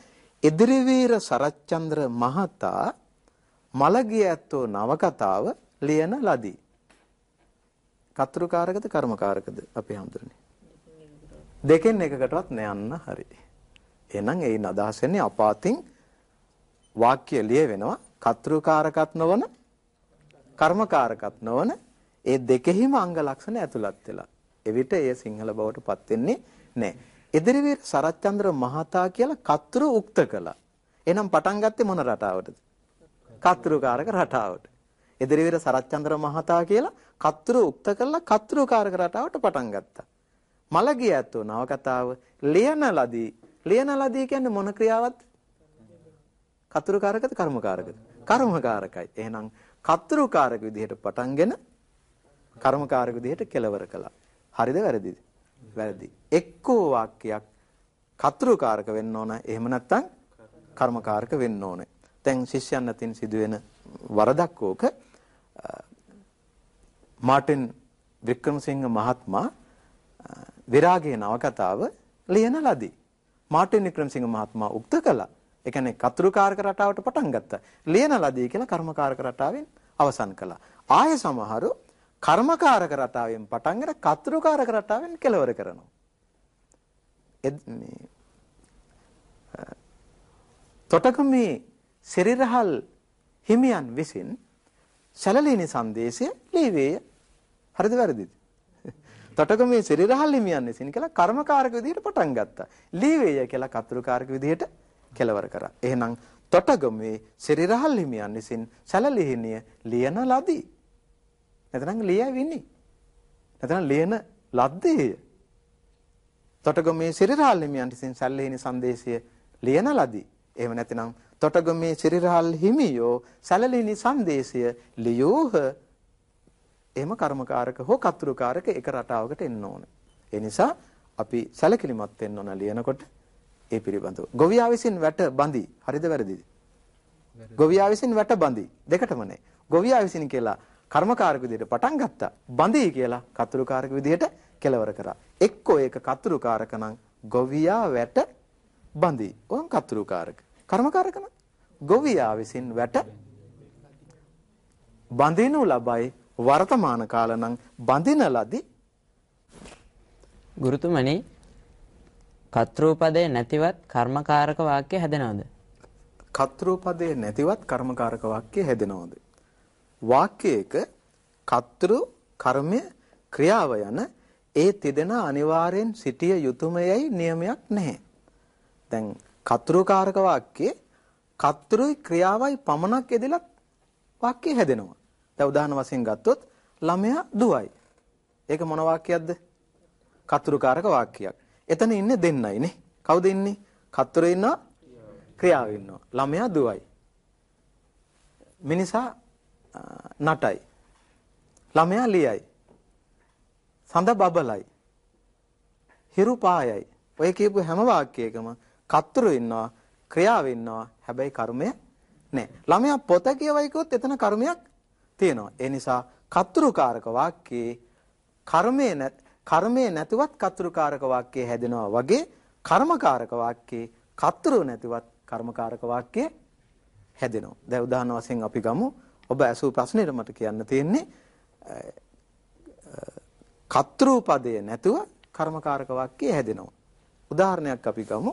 එදිරිවීර සරච්චන්ද්‍ර මහතා මලගිය ඇත්තෝ නවකතාව ලියන ලදී. කතෘකාරකද කර්මකාරකද අපි හඳුරන්නේ. දෙකෙන් එකකටවත් නෑන්න හරි. එහෙනම් ඒ නදහස් වෙන්නේ අපාතින් වාක්‍ය ලියවෙනවා කර්තෘකාරකත් නොවන කර්මකාරකත් නොවන ඒ දෙකෙහිම අංග ලක්ෂණ ඇතුළත් වෙලා. එවිට එය සිංහල බවට පත් වෙන්නේ නැහැ. ඉදිරිවීර සරච්චන්ද්‍ර මහතා කියලා කර්තෘ උක්ත කළා. එහෙනම් පටන් ගත්තේ මොන රටාවටද? කර්තෘකාරක රටාවට. එදිරිවීර සරච්චන්ද්‍ර මහතා කියලා කතෘ උක්ත කරලා කතෘකාරක රටාවට පටන් ගත්තා. මලගිය ඇත්තෝ නවකතාව ලියන ලදී. ලියන ලදී කියන්නේ මොන ක්‍රියාවක්ද? කතුරුකාරකද කර්මකාරකද? කර්මකාරකයි. එහෙනම් කතුරුකාරක විදිහට පටන්ගෙන කර්මකාරක විදිහට කෙලවර කළා. හරිද වැරදිද? වැරදි. එක්කෝ වාක්‍යයක් කතුරුකාරක වෙන්න ඕන. එහෙම නැත්නම් කර්මකාරක වෙන්න ඕනේ. දැන් ශිෂ්‍යයන් අතින් සිදුවෙන වරදක් ඕක. මාටින් වික්‍රමසිංහ මහත්මයා විරාගයේ නවකතාව ලියන ලදී. මාටින් වික්‍රමසිංහ මහත්මයා උක්ත කළා. ඒ කියන්නේ කතුරුකාරක රටාවට පටන් ගත්තා. ලියනලදී කියලා කර්මකාරක රටාවෙන් අවසන් කළා. ආය සමහරු කර්මකාරක රටාවෙන් පටන්ගෙන කතුරුකාරක රටාවෙන් කෙලවර කරනවා. මේ තොටගමේ සිරිරහල් හිමියන් විසින් සැලලිනේ සංදේශය ලිවේය. හරිද වැරදිද? තොටගමේ සිරිරහල් හිමියන් විසින් කියලා කර්මකාරක විදිහට පටන් ගත්තා. ලිවේය කියලා කතුරුකාරක විදිහට කෙලවර කරා. එහෙනම් තොටගමුවේ සිරිරහල් හිමියන් විසින් සැලලිහිණිය ලියන ලදී. නැතනම් ලියවිනි. නැතනම් ලියන ලද්දේ. තොටගමුවේ සිරිරහල් හිමියන් විසින් සැලලිහිණි සංදේශය ලියන ලදී. එහෙම නැතිනම් තොටගමේ සිරිරහල් හිමියෝ සැලලිනි සංදේශය ලියෝහ එහෙම කර්මකාරක හෝ කතුරුකාරක එක රටාවකට එන්න ඕන. ඒ නිසා අපි සැලකිලිමත් වෙන්න ඕන ලියනකොට ඒ පිළිබඳව. ගොවියා විසින් වැට බඳි. හරිද වැරදිද? ගොවියා විසින් වැට බඳි. දෙකටම නේ. ගොවියා විසින් කියලා කර්මකාරක විදිහට පටන් ගත්තා. බඳි කියලා කතුරුකාරක විදිහට කෙලවර කරා. එක්කෝ ඒක කතුරුකාරක නම් ගොවියා වැට බඳි. ඕම් කතුරුකාරක. කර්මකාරක නම් ගොවියා විසින් වැට බඳිනු ලබයි වර්තමාන කාල නම් බඳින ලදී ගුරුතුමනි කත්‍රූපදේ නැතිවත් කර්මකාරක වාක්‍ය හැදෙනවද? කත්‍රූපදේ නැතිවත් කර්මකාරක වාක්‍ය හැදෙනවද? වාක්‍යයක කත්‍රු කර්මය ක්‍රියාව යන ඒ තිදෙන අනිවාර්යෙන් සිටිය යුතුයමයි නියමයක් නැහැ. දැන් කත්‍රුකාරක වාක්‍යයේ කත්‍රුයි ක්‍රියාවයි පමණක් එදෙලත් වාක්‍ය හැදෙනවා. දැන් උදාහරණ වශයෙන් ගත්තොත් ළමයා දුවයි. ඒක මොන වාක්‍යයක්ද? කතුරුකාරක වාක්‍යයක්. එතන ඉන්නේ දෙන්නයි නේ. කවුද ඉන්නේ? කතරේ ඉන්නවා ක්‍රියාව ඉන්නවා. ළමයා දුවයි. මිනිසා නටයි. ළමයා ලියයි. සඳ බබලයි. හිරු පායයි. ඔය කියපු හැම වාක්‍යයකම කතරු ඉන්නවා, ක්‍රියාව ඉන්නවා. හැබැයි කර්මය නැහැ. ළමයා පොත කියවයි කිව්වොත් එතන කර්මයක් තියෙනවා. ඒ නිසා කතරුකාරක වාක්‍යයේ කර්මය නැත් කර්මය නැතිවත් කතුරුකාරක වාක්‍යය හැදෙනවා වගේ කර්මකාරක වාක්‍යයේ කතුරු නැතිවත් කර්මකාරක වාක්‍යය හැදෙනවා. දැන් උදාහරණ වශයෙන් අපි ගමු ඔබ ඇසූ ප්‍රශ්නෙට මට කියන්න තියෙන්නේ කතුරු පදය නැතුව කර්මකාරක වාක්‍යය හැදෙනවා. උදාහරණයක් අපි ගමු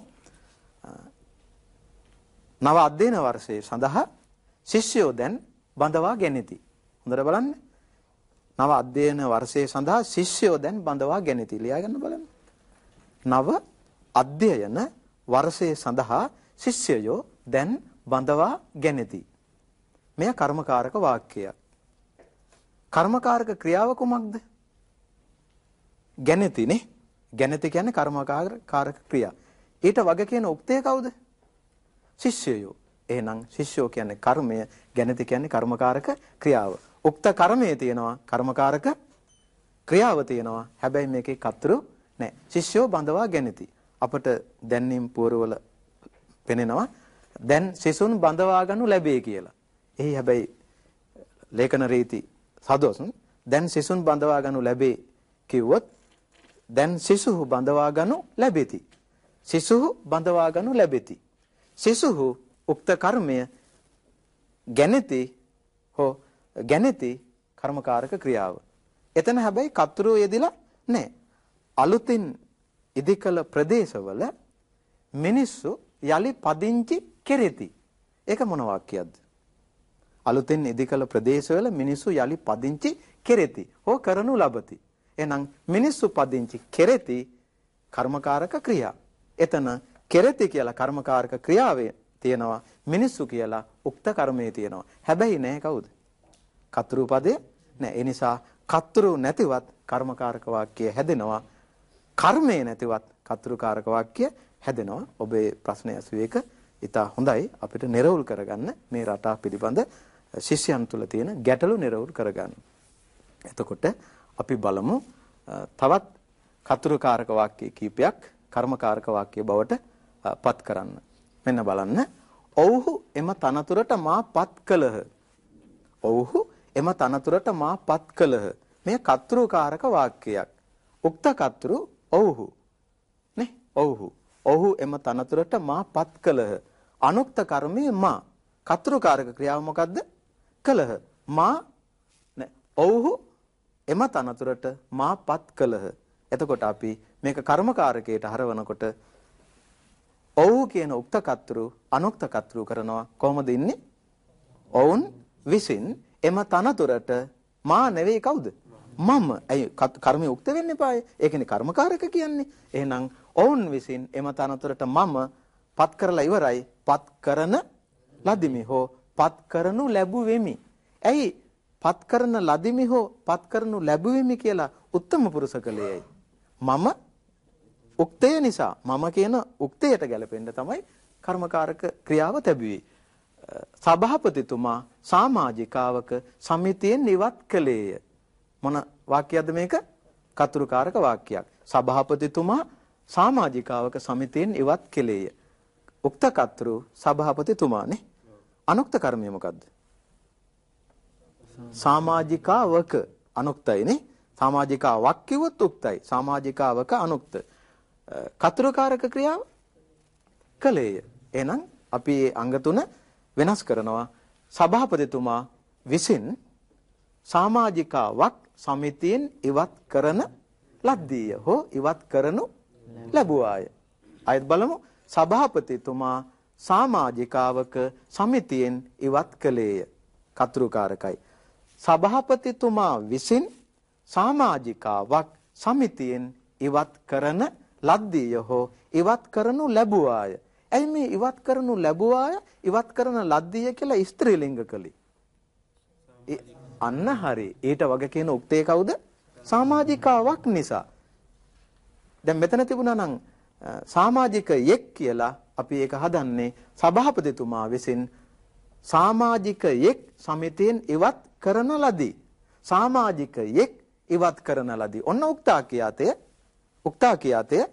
නව අධ්‍යයන වර්ෂයේ සඳහා ශිෂ්‍යයෝ දැන් බඳවා ගැනීති. හොඳට බලන්න. නව අධ්‍යයන වර්ෂය සඳහා ශිෂ්‍යයෝ දැන් බඳවා ගැනීති. ලියා ගන්න බලන්න. නව අධ්‍යයන වර්ෂය සඳහා ශිෂ්‍යයෝ දැන් බඳවා ගැනීති. මෙය කර්මකාරක වාක්‍යයක්. කර්මකාරක ක්‍රියාව කුමක්ද? ගැනතිනේ. ගැනති කියන්නේ කර්මකාරක ක්‍රියා. ඊට වග කියන උක්තය කවුද? ශිෂ්‍යයෝ. එහෙනම් ශිෂ්‍යෝ කියන්නේ කර්මය ගැනද කියන්නේ කර්මකාරක ක්‍රියාව. උක්ත කර්මයේ තියෙනවා කර්මකාරක ක්‍රියාව තියෙනවා. හැබැයි මේකේ කතරු නැහැ. ශිෂ්‍යෝ බඳවා ගැනති. අපට දැන්නම් පුරවල පෙනෙනවා දැන් සිසුන් බඳවා ගන්නු ලැබේ කියලා. එහි හැබැයි ලේඛන රීති සදොස් දැන් සිසුන් බඳවා ගන්නු ලැබේ කිව්වොත් දැන් සිසුහු බඳවා ගන්නු ලැබෙති. සිසුහු බඳවා ගන්නු ලැබෙති. සිසුහු උක්ත කර්මය ගැනති හෝ ගැනති කර්මකාරක ක්‍රියාව. එතන හැබැයි කතුරු යෙදিলা නැහැ. අලුතින් ඉදිකල ප්‍රදේශවල මිනිස්සු යලි පදිංචි කෙරෙති. ඒක මොන වාක්‍යයක්ද? අලුතෙන් ඉදිකල ප්‍රදේශවල මිනිස්සු යලි පදිංචි කෙරෙති හෝ කරනු ලබති. එහෙනම් මිනිස්සු පදිංචි කෙරෙති කර්මකාරක ක්‍රියා. එතන කෙරෙති කියලා කර්මකාරක ක්‍රියාවේ තියෙනවා මිනිස්සු කියලා උක්ත කර්මයේ තියෙනවා. හැබැයි නැහැ කවුද? කතරු පදේ නැහැ. ඒ නිසා කතරු නැතිවත් කර්මකාරක වාක්‍ය හැදෙනවා. කර්මය නැතිවත් කතරුකාරක වාක්‍ය හැදෙනවා. ඔබේ ප්‍රශ්නය අසුවේක ඉතා හොඳයි අපිට නිරවුල් කරගන්න මේ රටා පිළිබඳ ශිෂ්‍යයන් තුළ තියෙන ගැටලු නිරවුල් කරගන්න. එතකොට අපි බලමු තවත් කතුරුකාරක වාක්‍ය කීපයක් කර්මකාරක වාක්‍ය බවට පත් කරන්න. මෙන්න බලන්න. ඔව්හු එම තනතුරට මාපත් කළහ. ඔව්හු එම තනතුරට මාපත් කළහ. මේ කත්රුකාරක වාක්‍යයක්. උක්ත කත්රු ඔව්හු. නේ? ඔව්හු. ඔහු එම තනතුරට මාපත් කළහ. අනුක්ත කර්මයේ මා. කත්රුකාරක ක්‍රියාව මොකද්ද? කළහ. මා නේ ඔව්හු එම තනතුරට මාපත් කළහ. එතකොට අපි මේක කර්මකාරකයට හරවනකොට ඔව් කියන උක්ත කතරු අනුක්ත කතරු කරනවා කොහොමද ඉන්නේ? ඔවුන් විසින් එම තනතුරට මා නෙවෙයි කවුද? මම. ඇයි කර්මයේ උක්ත වෙන්න එපායි. ඒ කියන්නේ කර්මකාරක කියන්නේ. එහෙනම් ඔවුන් විසින් එම තනතුරට මම පත් කරලා ඉවරයි. පත් කරන ලදිමි හෝ පත් කරනු ලැබුවෙමි. ඇයි පත් කරන ලදිමි හෝ පත් කරනු ලැබුවෙමි කියලා උත්තම පුරුෂකලෙයි. මම උක්තය නිසා මම කියන උක්තයට ගැලපෙන්න තමයි කර්මකාරක ක්‍රියාව තැබුවේ. සභාපතිතුමා සමාජිකාවක සමිතියෙන් ඉවත් කළේය. මොන වාක්‍යයක්ද මේක? කතුරුකාරක වාක්‍යයක්. සභාපතිතුමා සමාජිකාවක සමිතියෙන් ඉවත් කළේය. උක්ත කතුරු සභාපතිතුමානේ. අනුක්ත කර්මය මොකද්ද? සමාජිකාවක අනුක්තයිනේ. සමාජිකාවක් කිව්වොත් උක්තයි. සමාජිකාවක අනුක්තයි. කතුරුකාරක ක්‍රියාව කළේය. එහෙනම් අපි මේ අංග තුන වෙනස් කරනවා. සභාපතිතුමා විසින් සමාජිකාවක් සමිතියෙන් ඉවත් කරන ලද්දීය හෝ ඉවත් කරනු ලැබුවාය. අයත් බලමු සභාපතිතුමා සමාජිකාවක සමිතියෙන් ඉවත් කළේය. කතුරුකාරකයි. සභාපතිතුමා විසින් සමාජිකාවක් සමිතියෙන් ඉවත් කරන ලද්දීය හෝ ඉවත් කරනු ලැබුවාය. ඇයි මේ ඉවත් කරනු ලැබුවාය ඉවත් කරන ලද්දීය කියලා ස්ත්‍රීලිංග කළේ? අන්න හරි. ඊට වගේ කියන උක්තේ කවුද? සමාජිකාවක් නිසා. දැන් මෙතන තිබුණා නම් සමාජිකයෙක් කියලා අපි ඒක හදන්නේ සභාපතිතුමා විසින් සමාජිකයෙක් සමිතියෙන් ඉවත් කරන ලදී. සමාජිකයෙක් ඉවත් කරන ලදී. ඔන්න උක්තා කියාතය. උක්තා කියාතය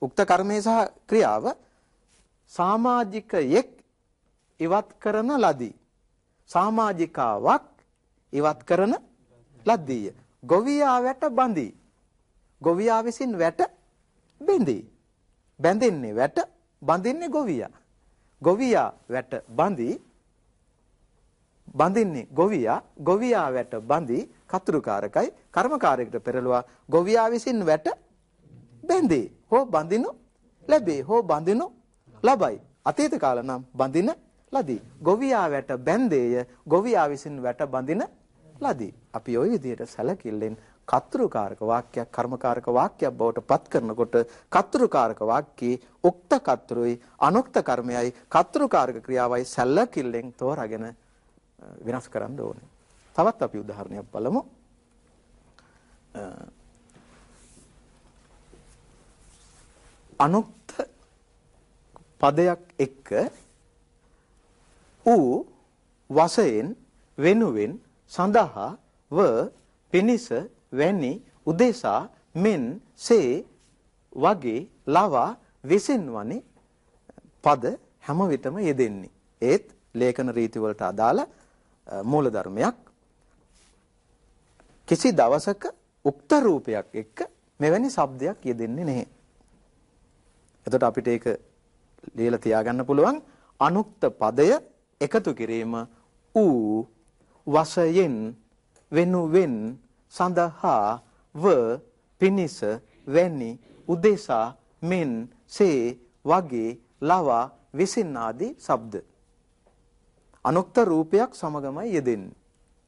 උක්ත කර්මය සහ ක්‍රියාව සමාජිකයෙක් ඉවත් කරන ලදී. සමාජිකාවක් ඉවත් කරන ලද්දීය. ගොවියා වැට බඳී. ගොවියා විසින් වැට බැඳී. බැඳෙන්නේ වැට බඳින්නේ ගොවියා. ගොවියා වැට බඳී බඳින්නේ ගොවියා ගොවියා වැට බඳී කතුරුකාරකයි කර්මකාරයකට පෙරළුවා ගොවියා විසින් වැට බැඳේ හෝ බඳිනු ලැබේ හෝ බඳිනු ලබයි. අතීත කාල නම් බඳින ලදී. ගොවියා වැට බැඳේය ගොවියා විසින් වැට බඳින ලදී. අපි ওই විදිහට සැලකිල්ලෙන් කතුරුකාරක වාක්‍යයක් කර්මකාරක වාක්‍යයක් බවට පත් කරනකොට කතුරුකාරක වාක්‍යයේ උක්ත කතුරුයි අනුක්ත කර්මයයි කතුරුකාරක ක්‍රියාවයි සැලකිල්ලෙන් තෝරාගෙන වෙනස් කරන්න ඕනේ. තවත් අපි උදාහරණයක් බලමු. අනුක්ත පදයක් එක්ක ඌ වශයෙන් වෙනුවෙන් සඳහා ව පිනිස වැනි උදෙසා මෙන් සේ වගේ ලවා විසින්වනි පද හැම විටම යෙදෙන්නේ. ඒත් ලේඛන රීතිවලට අදාළ මූල ධර්මයක් කිසි දවසක උක්ත රූපයක් එක්ක මෙවැනි શબ્දයක් යෙදෙන්නේ නැහැ. එතකොට අපිට ඒක ලියලා තියාගන්න පුළුවන් අනුක්ත පදය එකතු කිරීම ඌ වශයෙන් වෙනුවෙන් සඳහා ව පිනිස වැනි උදෙසා මෙන් සේ වගේ ලවා විසින් ආදී ශබ්ද අනුක්ත රූපයක් සමගමයි යෙදෙන්නේ.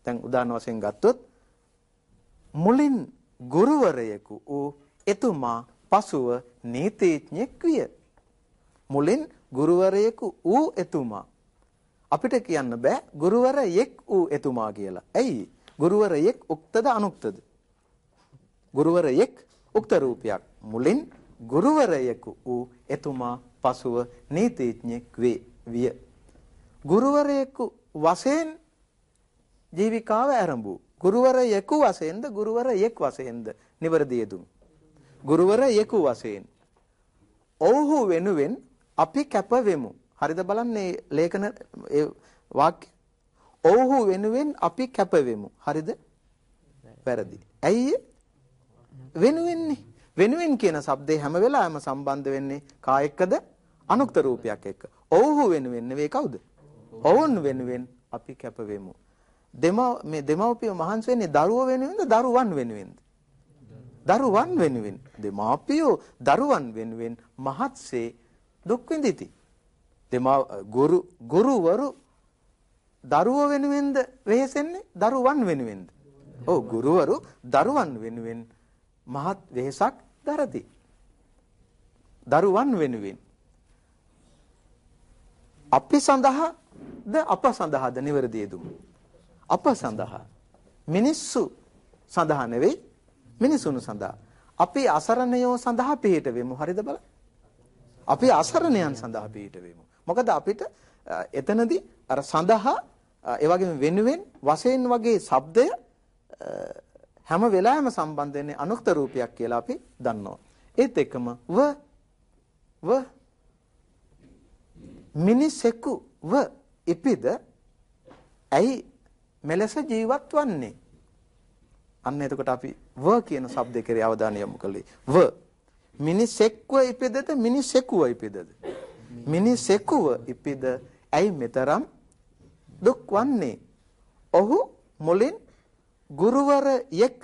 දැන් උදාහරණ වශයෙන් ගත්තොත් මුලින් ගුරුවරයෙකු ඌ එතුමා පසුව නීතිඥෙක් විය. මුලින් ගුරුවරයෙකු ඌ එතුමා. අපිට කියන්න බෑ ගුරුවරයෙක් ඌ එතුමා කියලා. ඇයි? ගුරුවරයෙක් උක්තද අනුක්තද? ගුරුවරයෙක් උක්ත රූපයක්. මුලින් ගුරුවරයෙකු ඌ එතුමා පසුව නීතිඥෙක් වේ විය. ගුරුවරයෙකු වශයෙන් ජීවිකාව ආරම්භ වූ ගුරුවරයෙකු වශයෙන්ද ගුරුවරයෙක් වශයෙන්ද නිවර්දී යෙදුණු ගුරුවරයෙකු වශයෙන් ඔව්හු වෙනුවෙන් අපි කැප වෙමු. හරිද බලන්නේ ලේඛන ඒ වාක්‍ය. ඔව්හු වෙනුවෙන් අපි කැප වෙමු. හරිද? වැරදි. ඇයි වෙනුවෙන්නේ? වෙනුවෙන් කියන shabdේ හැම වෙලාවෙම සම්බන්ධ වෙන්නේ කා එක්කද? අනුක්ත රූපයක් එක්ක. ඔව්හු වෙනුවෙන් නෙවෙයි කවුද? ඔවුන් වෙනුවෙන් අපි කැප වෙමු. දෙමව මේ දෙමව්පිය මහන්සි වෙන්නේ දරුව වෙනුවෙන්ද දරුවන් වෙනුවෙන්ද? දරුවන් වෙනුවෙන් දෙමාපියෝ දරුවන් වෙනුවෙන් මහත්සේ දුක් විඳಿತಿ. දෙමා ගුරු ගුරුවරු දරුවෝ වෙනුවෙන්ද වෙහෙසෙන්නේ දරුවන් වෙනුවෙන්ද? ඔව් ගුරුවරු දරුවන් වෙනුවෙන් මහත් වෙහෙසක් දරති. දරුවන් වෙනුවෙන් අපි සඳහාද අප සඳහාද නිවැරදි දුම. අප සඳහා මිනිස්සු සඳහා නෙවෙයි මිනිසුන් සඳහා. අපේ අසරණයෝ සඳහා පිහිට වෙමු. හරිද බලන්න. අපේ අසරණයන් සඳහා පිහිට වෙමු. මොකද අපිට එතනදී අර සඳහා ඒ වගේම වෙනුවෙන් වශයෙන් වගේ ශබ්දය හැම වෙලාවෙම සම්බන්ධ වෙන්නේ අනුක්ත රූපයක් කියලා අපි දන්නවා. ඒත් එකම ව ව මිනිසෙකු ව ඉපිද ඇයි මෙලෙස ජීවත් වන්නේ? අන්න එතකොට අපි ව කියන શબ્දේ කෙරේ අවධානය යොමු කළේ ව මිනිසෙක්ව ඉපදෙද මිනිසෙකුව ඉපදෙද මිනිසෙකුව ඉපිද ඇයි මෙතරම් දුක් වන්නේ ඔහු මුලින් ගුරුවරයෙක්ව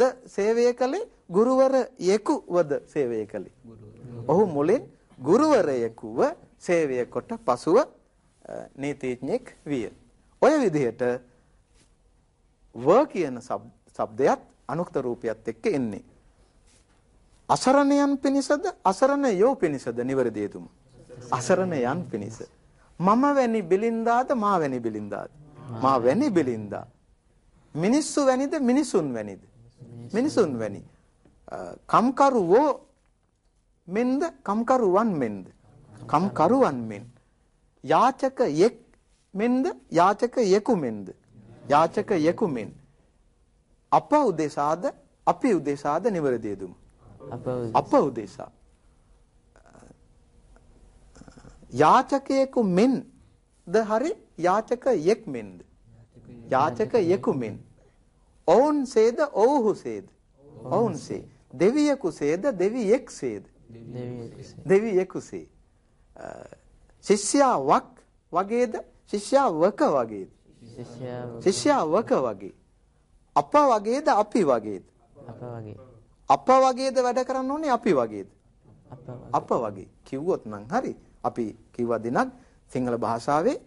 ද සේවය කළේ ගුරුවරයෙකුවද සේවය කළේ ඔහු මුලින් ගුරුවරයෙකුව සේවය කොට පසුව නීතිඥෙක් විය ඔය විදිහට ව කියන શબ્ද ශබ්දයත් අනුක්ත රූපයත් එක්ක එන්නේ. අසරණයන් පිණිසද අසරණයෝ පිණිසද නිවැරදි එතුම. අසරණයන් පිණිස. මම වැනි බිලින්දාද මා වැනි බිලින්දාද? මා වැනි බිලින්දා. මිනිස්සු වැනිද මිනිසුන් වැනිද? මිනිසුන් වැනි. කම්කරුවෝ මෙන්ද කම්කරුවන් මෙන්ද? කම්කරුවන් මෙන්. යාචක යෙක් මෙන්ද යාචක යෙකු මෙන්ද? යාචක යෙකු මෙන්ද? අප උදෙසාද අපි උදෙසාද නිවරදී දුමු. අප උදෙසා. යාචකයෙකු මෙන් ද හරි යාචකයෙක් මෙන්ද. යාචකයෙකු මෙන්. ඔවුන් සේද ඔවුහු සේද. ඔවුන් සේ. දෙවියෙකු සේද දෙවියෙක් සේද. දෙවියෙකු සේ. ශිෂ්‍යාවක් වගේද ශිෂ්‍යාවක වගේද. ශිෂ්‍යාවක වගේ. අප වගේද අපි වගේද? අප වගේ. අප වගේද වැඩ කරන්න ඕනේ අපි වගේද? අප වගේ. කිව්වොත් නම් හරි. අපි කිව්වා දිනක් සිංහල භාෂාවේ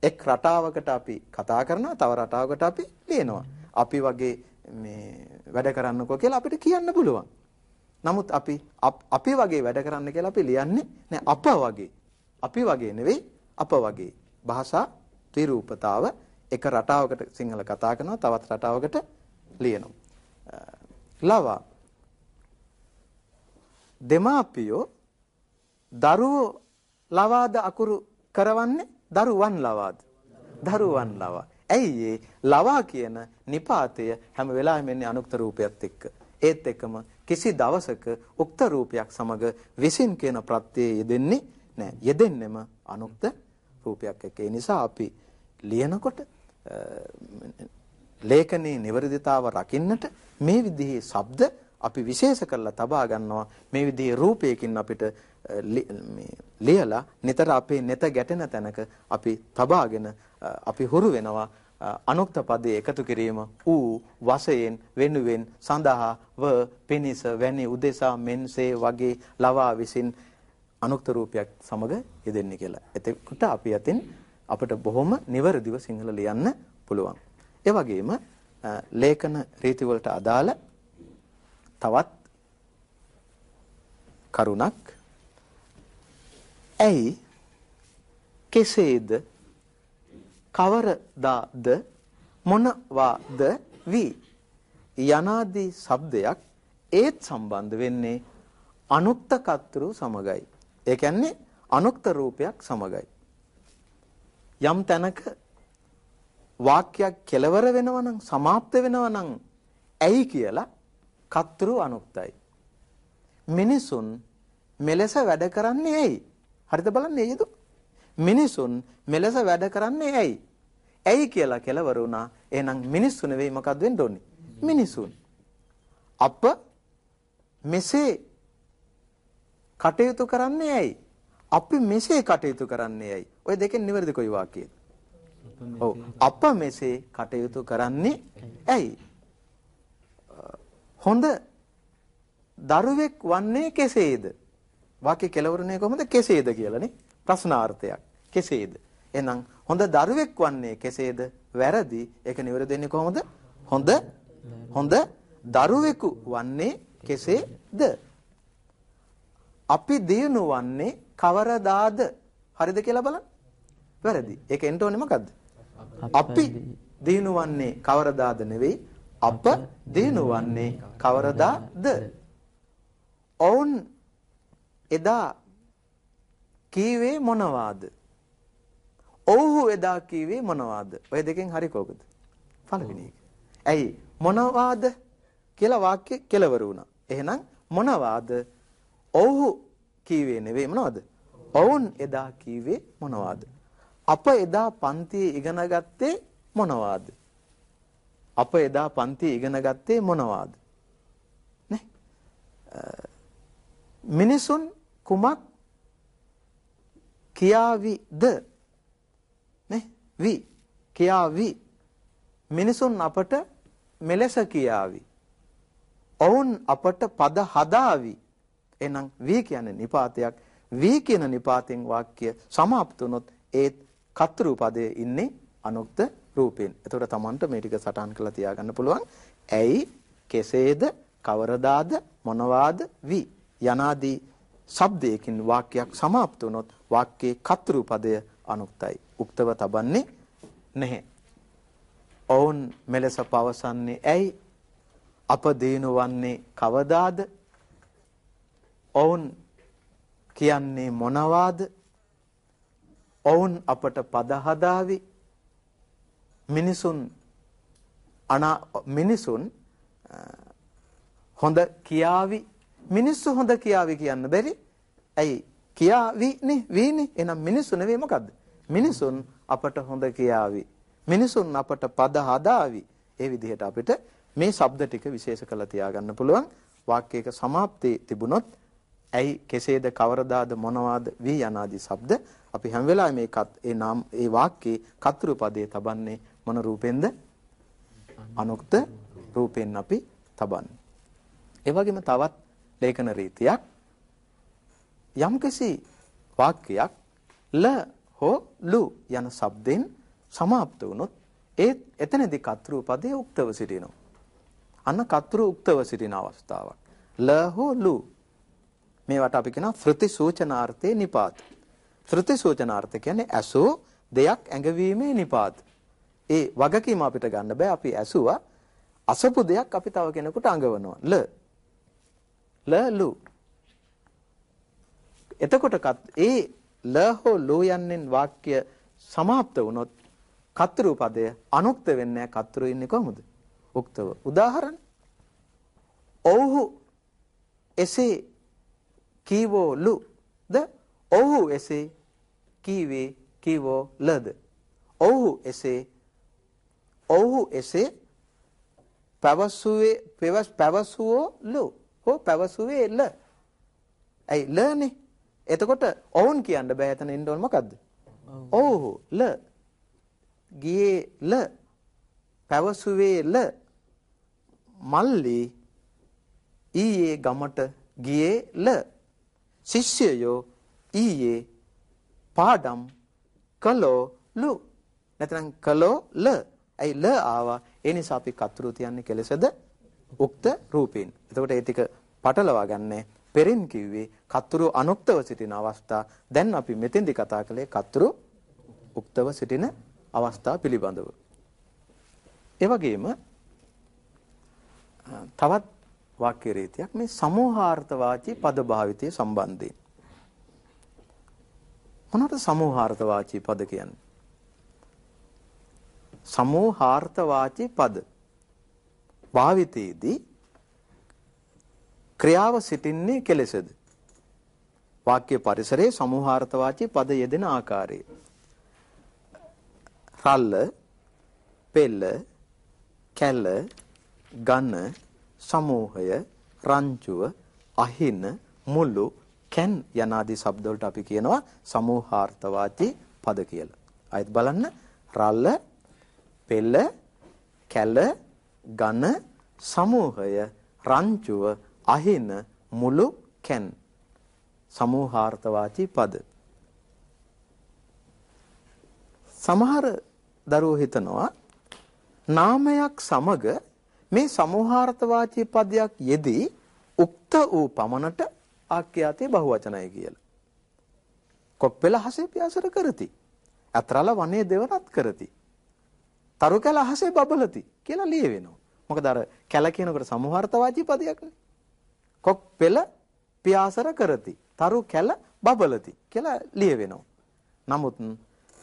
එක් රටාවකට අපි කතා කරනවා තව රටාවකට අපි ලියනවා. අපි වගේ මේ වැඩ කරන්නකෝ කියලා අපිට කියන්න පුළුවන්. නමුත් අපි අපි වගේ වැඩ කරන්න කියලා අපි ලියන්නේ නෑ අප වගේ. අපි වගේ නෙවෙයි අප වගේ. භාෂා විරූපතාව එක රටාවකට සිංහල කතා කරනවා තවත් රටාවකට ලියනවා. ලවා දෙමාපියෝ දරුවෝ ලවාද අකුරු කරවන්නේ දරුවන් ලවාද දරුවන් ලවා ඇයි ඒ ලවා කියන නිපාතය හැම වෙලාවෙම එන්නේ අනුක්ත රූපයත් එක්ක ඒත් එකම කිසි දවසක උක්ත රූපයක් සමග විසින් කියන ප්‍රත්‍යය යෙදෙන්නේ නැහැ යෙදෙන්නෙම අනුක්ත රූපයක් එක්ක ඒ නිසා අපි ලියනකොට ලේඛනයේ නිවැරදිතාව රකින්නට මේ විදිහේ ශබ්ද අපි විශේෂ කරලා තබා ගන්නවා මේ විදිහේ රූපයකින් අපිට ලියලා නිතර අපේ net ගැටෙන තැනක අපි තබාගෙන අපි හුරු වෙනවා අනුක්ත පදයේ එකතු කිරීම ඌ වශයෙන් වෙනුවෙන් සඳහා ව පිනිස වැනි උදෙසා මෙන්සේ වගේ ලවා විසින් අනුක්ත රූපයක් සමග යෙදෙන්නේ කියලා. එතකොට අපි අතින් අපිට බොහොම නිවැරදිව සිංහල ලියන්න පුළුවන්. ඒ වගේම ලේඛන රීති වලට අදාළ තවත් කරුණක් ඇයි කෙසේද කවරදාද මොනවාද වී යනාදී શબ્දයක් ඒත් සම්බන්ධ වෙන්නේ අනුක්ත කතරු සමගයි. ඒ කියන්නේ අනුක්ත රූපයක් සමගයි. යම් තැනක වාක්‍යයක් කෙලවර වෙනවා නම් સમાપ્ત වෙනවා නම් ඇයි කියලා කතරු අනුක්තයි. මිනිසුන් මෙලෙස වැඩ කරන්නේ ඇයි? හරිද බලන්නේ යදු. මිනිසුන් මෙලෙස වැඩ කරන්නේ ඇයි? ඇයි කියලා කෙලවර වුණා. එහෙනම් මිනිස්සු නෙවෙයි මොකද්ද වෙන්න ඕනේ? මිනිසුන්. අප මෙසේ කටයුතු කරන්නේ ඇයි? අපි මෙසේ කටයුතු කරන්නේ ඇයි? ඔය දෙකෙන් නිවැරදි කොයි වාක්‍යයද? ඔව්. අප මෙසේ කටයුතු කරන්නේ ඇයි? හොඳ දරුවෙක් වන්නේ කෙසේද? වාක්‍ය කෙලවරණය කොහොමද කෙසේද කියලානේ ප්‍රශ්නාර්ථයක්. කෙසේද? එහෙනම් හොඳ දරුවෙක් වන්නේ කෙසේද? වැරදි. ඒක නිවැරදි වෙන්නේ කොහොමද? හොඳ හොඳ දරුවෙකු වන්නේ කෙසේද? අපි දියුණු වන්නේ කවරදාද? හරිද කියලා බලන්න. වැරදි. ඒක එන්න ඕනේ මොකද්ද? අපි දිනුවන්නේ කවරදාද නෙවෙයි අප දිනුවන්නේ කවරදාද? ඔවුන් එදා කීවේ මොනවාද? ඔව්හු එදා කීවේ මොනවාද? ඔය දෙකෙන් හරි කෝකද? පළවෙනි එක. ඇයි මොනවාද කියලා වාක්‍ය කෙලවර වුණා. එහෙනම් මොනවාද? ඔව්හු කීවේ නෙවෙයි මොනවද? ඔවුන් එදා කීවේ මොනවාද? අප එදා පන්තියේ ඉගෙන ගත්තේ මොනවාද? අප එදා පන්තියේ ඉගෙන ගත්තේ මොනවාද? නේ? මිනිසුන් කුමක් කියාවිද? නේ? වි කියාවි. මිනිසුන් අපට මෙලෙස කියාවි. ඔවුන් අපට පද හදාවි. එහෙනම් වි කියන්නේ නිපාතයක්. වි කියන නිපාතෙන් වාක්‍ය સમાપ્ત වුනොත් ඒත් කත් රූපදයේ ඉන්නේ අනුක්ත රූපෙන්. එතකොට Tamanට මේ ටික සටහන් කරලා තියාගන්න පුළුවන්. ඇයි කෙසේද කවරදාද මොනවාද වි යනාදී ශබ්දයකින් වාක්‍යයක් સમાપ્ત වුනොත් වාක්‍යයේ කතරු පදය අනුක්තයි. උක්තව තබන්නේ නැහැ. ඔවුන් මෙලෙස පවසන්නේ ඇයි? අප දේනුවන්නේ කවදාද? ඔවුන් කියන්නේ මොනවාද? ඔවුන් අපට පද හදාවි මිනිසුන් අනා මිනිසුන් හොඳ කියාවි මිනිස්සු හොඳ කියාවි කියන්න බැරි ඇයි කියාවි නේ වීනේ එහෙනම් මිනිස්සු නෙවෙයි මොකද්ද මිනිසුන් අපට හොඳ කියාවි මිනිසුන් අපට පද හදාවි ඒ විදිහට අපිට මේ ශබ්ද ටික විශේෂ කරලා තියාගන්න පුළුවන් වාක්‍යයක સમાප්තිය තිබුණොත් ඇයි කෙසේද කවරදාද මොනවාද වී යනාදී ශබ්ද අපි හැම වෙලාවෙම ඒකත් ඒ නම් ඒ වාක්‍යයේ කතෘ පදයේ තබන්නේ මොන රූපෙන්ද? අනුක්ත රූපෙන් අපි තබන්නේ. ඒ වගේම තවත් ලේඛන රීතියක් යම්කිසි වාක්‍යයක් ල හෝ ලු යන શબ્දෙන් સમાપ્ત වුනොත් ඒ එතනදී කතෘ පදයේ උක්තව සිටිනවා. අන්න කතෘ උක්තව සිටින අවස්ථාවක්. ල හෝ ලු මේවට අපි කියනවා ත්‍ෘති සූචනාර්ථේ නිපාතය. ශ්‍රති සූචනාර්ථ කියන්නේ ඇසූ දෙයක් ඇඟවීමේ නිපාත. ඒ වගකීම අපිට ගන්න බෑ. අපි ඇසුවා අසපු දෙයක් අපි තව කෙනෙකුට අඟවනවා. ල ල ලු. එතකොටත් ඒ ල හෝ ලු යන්නෙන් වාක්‍ය સમાપ્ત වුණොත් කතරු පදය අනුක්ත වෙන්නේ කතරු ඉන්නේ කොහොමද? උක්තව. උදාහරණ. ඔව්හු එසේ කීවෝ ලු ද ඔහු එසේ කීවේ කීවෝ ලද. ඔහු එසේ ඔහු එසේ පැවසුවේ පැවස් පැවසුවෝ ලු. හෝ පැවසුවේ ල. ඇයි ලනේ? එතකොට ඔවුන් කියන්න බෑ එතන එන්න ඕන මොකද්ද? ඔව් ල. ගියේ ල. පැවසුවේ ල. මල්ලි ඊයේ ගමට ගියේ ල. ශිෂ්‍යයෝ ඊයේ පාඩම් කළෝලු නැත්නම් කළෝල ඇයි ල ආවා ඒ නිසා අපි කතුරු තියන්නේ කෙලෙසද උක්ත රූපයෙන් එතකොට ඒ ටික පටලවා ගන්නෑ පෙරින් කිව්වේ කතුරු අනුක්තව සිටින අවස්ථා දැන් අපි මෙතෙන්දි කතා කළේ කතුරු උක්තව සිටින අවස්ථා පිළිබඳව ඒ වගේම තවත් වාක්‍ය රීතියක් මේ සමෝහාර්ථ වාචී පද භාවිතය සම්බන්ධයෙන් මොනවාට සමෝහාර්ථ වාචී පද කියන්නේ? සමෝහාර්ථ වාචී පද. භාවිතයේදී ක්‍රියාව සිටින්නේ කෙලෙසද? වාක්‍ය පරිසරයේ සමෝහාර්ථ වාචී පද යෙදෙන ආකාරය. රල්ල, පෙළ, කැල, ඝන, සමෝහය, රංචුව, අහින, මුළු can යනාදී શબ્ද වලට අපි කියනවා සමූහාර්ථවාචී පද කියලා. ආයෙත් බලන්න රළ, පෙළ, කැළ, ඝන, සමූහය, රංචුව, අහින, මුළු, can සමූහාර්ථවාචී පද. සමහර දරුවෝ හිතනවා නාමයක් සමග මේ සමූහාර්ථවාචී පදයක් යෙදී උක්ත වූ පමණට ආක්‍යාතේ බහුවචනයි කියලා. කොප්පෙල හසේ පියාසර කරති. අතරල වනේ දෙවනත් කරති. තරු කැල අහසේ බබලති කියලා ලියවෙනවා. මොකද අර කැල කියනකොට සමෝහාර්ථවාචී පදයක්නේ. කොක් පෙළ පියාසර කරති. තරු කැල බබලති කියලා ලියවෙනවා. නමුත්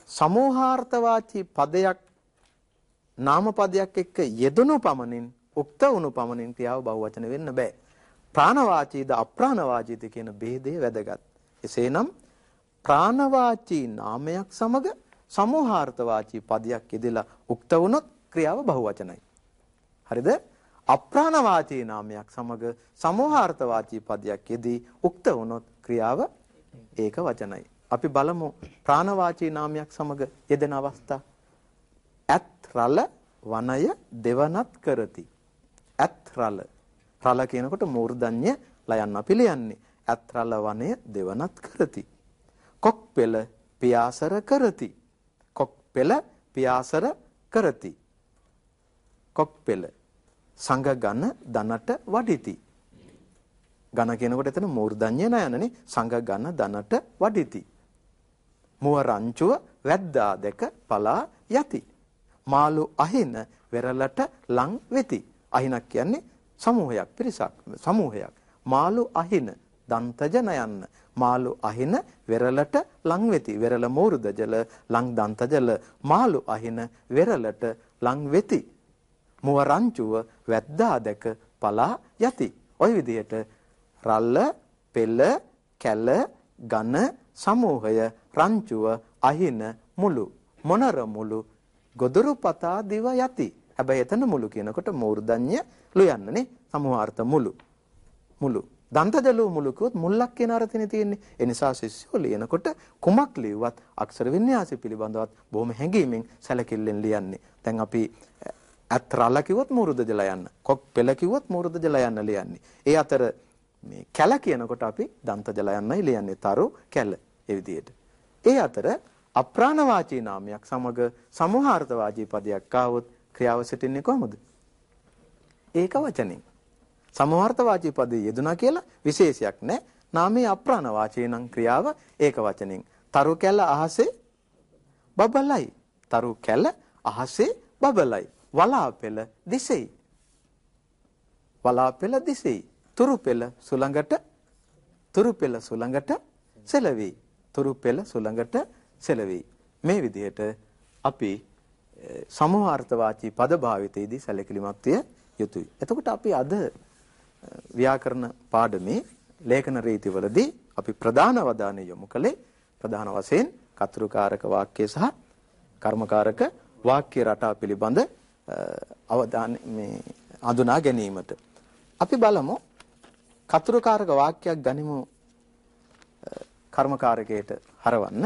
සමෝහාර්ථවාචී පදයක් නාම පදයක් එක්ක යෙදුණු පමණින් උක්ත වුණු පමණින් ක්‍රියාව බහුවචන වෙන්න බෑ. ප්‍රාණවාචීද අප්‍රාණවාචීද කියන ભેදය වැදගත්. එසේනම් ප්‍රාණවාචී නාමයක් සමග සමෝහාර්ථවාචී පදයක් යෙදලා උක්ත වුණොත් ක්‍රියාව බහුවචනයි. හරිද? අප්‍රාණවාචී නාමයක් සමග සමෝහාර්ථවාචී පදයක් යෙදී උක්ත වුණොත් ක්‍රියාව ඒක වචනයි. අපි බලමු ප්‍රාණවාචී නාමයක් සමග යෙදෙන අවස්ථා. ඇත් රළ වනය දෙවනත් කරති. ඇත් රළ රළ කියනකොට මූර්ධඤ්‍ය ලයන්ම පිළියන්නේ. අත් රළ වනය දෙවනත් කරති. කොක් පෙළ පියාසර කරති. කොක් පෙළ පියාසර කරති. කොක් පෙළ සංගගන දනට වඩිති. ගණ කියනකොට එතන මූර්ධඤ්‍ය නයනනේ සංගගන දනට වඩිති. මුව රංචුව වැද්දා දෙක පලා යති. මාළු අහින වෙරළට ලං වෙති. අහිනක් කියන්නේ සමූහයක් පිරිසක් සමූහයක් මාළු අහින දන්තජන යන්න මාළු අහින වෙරළට ලං වෙති වෙරළ මෝරුද ජල ලං දන්තජල මාළු අහින වෙරළට ලං වෙති මුව රංචුව වැද්දා දැක පලා යති ওই විදිහට රල්ල පෙළ කැල ඝන සමූහය රංචුව අහින මුළු මොනර මුළු ගොදුරු පතා දිව යති හැබැයි එතන මුළු කියනකොට මූර්ධඤ්‍ය ලු යන්නනේ සමෝහාර්ථ මුළු. මුළු. දන්තදලු මුළු කිව්වොත් මුල්ලක් කියන අර්ථනේ තියෙන්නේ. ඒ නිසා ශිෂ්‍යෝ ලියනකොට කුමක් ලියුවත් අක්ෂර වින්‍යාසය පිළිබඳවත් බොහොම හැඟීමෙන් සැලකිල්ලෙන් ලියන්නේ. දැන් අපි ඇත් රළ කිව්වොත් මූර්ධ ජල යන්න. කොක් පෙළ කිව්වොත් මූර්ධ ජල යන්න ලියන්නේ. ඒ අතර මේ කැල කියනකොට අපි දන්ත ජල යන්නයි ලියන්නේ. තරු කැල. ඒ විදිහට. ඒ අතර අප්‍රාණ වාචී නාමයක් සමග සමූහාර්ථ වාචී පදයක් ආවොත් ක්‍රියාව සිටින්නේ කොහොමද? ඒක වචනෙන්. සමවර්ථ වාචී පදයේ යෙදුනා කියලා විශේෂයක් නැහැ. නාමයේ අප්‍රාණ වාචී නම් ක්‍රියාව ඒක වචනෙන්. තරු කැල අහසේ බබලයි. තරු කැල අහසේ බබලයි. වලාපෙළ දිසෙයි. වලාපෙළ දිසෙයි. තුරු පෙළ සුළඟට තුරු පෙළ සුළඟට සෙලවේ. තුරු පෙළ සුළඟට සෙලවේ. මේ විදිහට අපි සමෝහාර්ථවාචී පද භාවිතයේදී සැලකිලිමත්ය යුතුයි. එතකොට අපි අද ව්‍යාකරණ පාඩමේ ලේඛන රීතිවලදී අපි ප්‍රධාන අවධානය යොමු කළේ ප්‍රධාන වශයෙන් කතුරුකාරක වාක්‍ය සහ කර්මකාරක වාක්‍ය රටා පිළිබඳ අවධාන මේ අඳුනා ගැනීමට. අපි බලමු කතුරුකාරක වාක්‍යයක් ගනිමු කර්මකාරකයට හරවන්න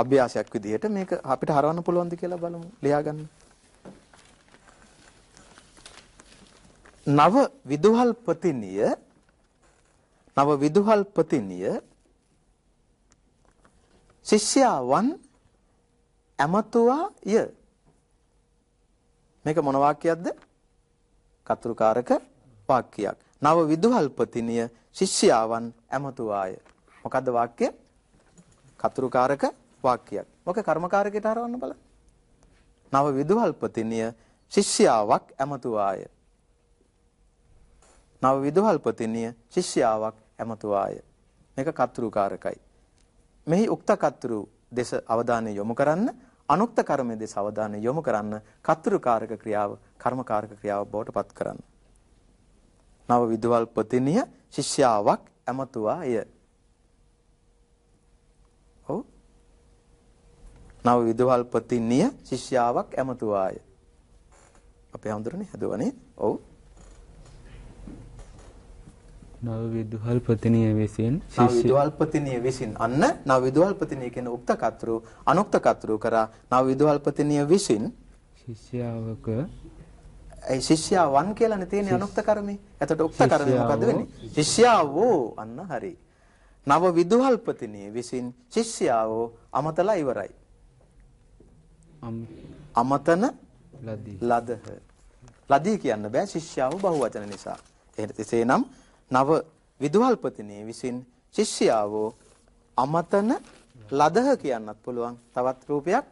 අභ්‍යාසයක් විදිහට මේක අපිට හරවන්න පුළුවන්ද කියලා බලමු. ලියා ගන්න. නව විදුහල්පතිනිය නව විදුහල්පතිනිය ශිෂ්‍යාවන් ඇමතුවා ය මේක මොන වාක්‍යයක්ද කතුරුකාරක වාක්‍යයක් නව විදුහල්පතිනිය ශිෂ්‍යාවන් ඇමතුවාය මොකද්ද වාක්‍ය කතුරුකාරක වාක්‍යයක්. මොක කර්මකාරකයට හරවන්න බලන්න. නව විදුහල්පතිනිය ශිෂ්‍යාවක් ඇමතුවාය. නව විදුහල්පතිනිය ශිෂ්‍යාවක් ඇමතුවාය. මේක කතුරුකාරකයි. මෙහි උක්ත කතුරු දෙස අවධානය යොමු කරන්න අනුක්ත කර්මයේ දෙස අවධානය යොමු කරන්න කතුරුකාරක ක්‍රියාව කර්මකාරක ක්‍රියාව බවට පත් කරන්න. නව විදුහල්පතිනිය ශිෂ්‍යාවක් ඇමතුවාය. නව විදුහල්පතිනිය ශිෂ්‍යාවක් ඇමතුවාය. අපේ හඳුරන්නේ හදුවනේ. ඔව්. නව විදුහල්පතිනිය විසින් නව විදුහල්පතිනිය විසින් අන්න නව විදුහල්පතිනිය කියන උක්ත කතරු අනුක්ත කතරු කරා නව විදුහල්පතිනිය විසින් ශිෂ්‍යාවක ඒ ශිෂ්‍යාවන් කියලානේ තියෙන අනුක්ත කර්මේ. එතකොට උක්ත කර්මේ මොකද වෙන්නේ? ශිෂ්‍යාවෝ අන්න හරි. නව විදුහල්පතිනිය විසින් ශිෂ්‍යාවෝ අමතලා ඉවරයි. අමතන ලදහ. ලදී කියන්න බෑ ශිෂ්‍යාව බහුවචන නිසා. එසේනම් නව විදුහල්පතිනේ විසින් ශිෂ්‍යාව අමතන ලදහ කියන්නත් පුළුවන්. තවත් රූපයක්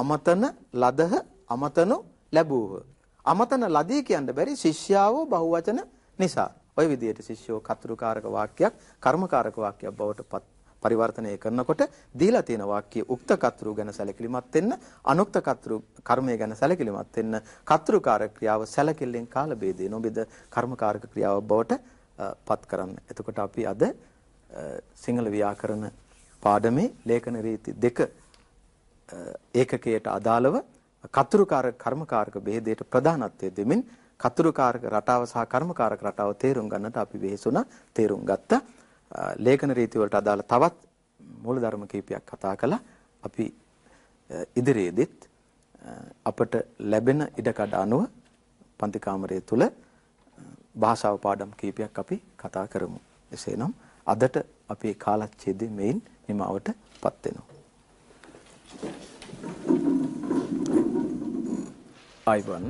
අමතන ලදහ අමතනු ලැබූහ. අමතන ලදී කියන්න බැරි ශිෂ්‍යාව බහුවචන නිසා. ඔය විදිහට ශිෂ්‍යෝ කතුරුකාරක වාක්‍යයක් කර්මකාරක වාක්‍යයක් බවට පත් පරිවර්තනය කරනකොට දීලා තියෙන වාක්‍ය උක්ත කතෘ ගැන සැලකිලිමත් වෙන්න අනුක්ත කතෘ කර්මය ගැන සැලකිලිමත් වෙන්න කතෘකාර ක්‍රියාව සැලකිල්ලෙන් කාල ભેදේ නොබෙද කර්මකාරක ක්‍රියාව බවට පත් කරන්න. එතකොට අපි අද සිංහල ව්‍යාකරණ පාඩමේ ලේඛන රීති දෙක ඒකකයට අදාළව කතෘකාරක කර්මකාරක ભેදයට ප්‍රධානත්වය දෙමින් කතුරුකාරක රටාව සහ කර්මකාරක රටාව තේරුම් ගන්නට අපි වෙහෙසුණා තේරුම් ගත්තා ලේඛන රීතිවලට අදාළ තවත් මූලධර්ම කීපයක් කතා කළා. අපි ඉදිරියේදීත් අපට ලැබෙන ඉඩකඩ අනුව පන්ති කාමරය තුල භාෂාව පාඩම් කීපයක් අපි කතා කරමු. එසේනම් අදට අපේ කාලච්ඡේදය මෙයින් නිමවටපත් වෙනවා. ආයිබන්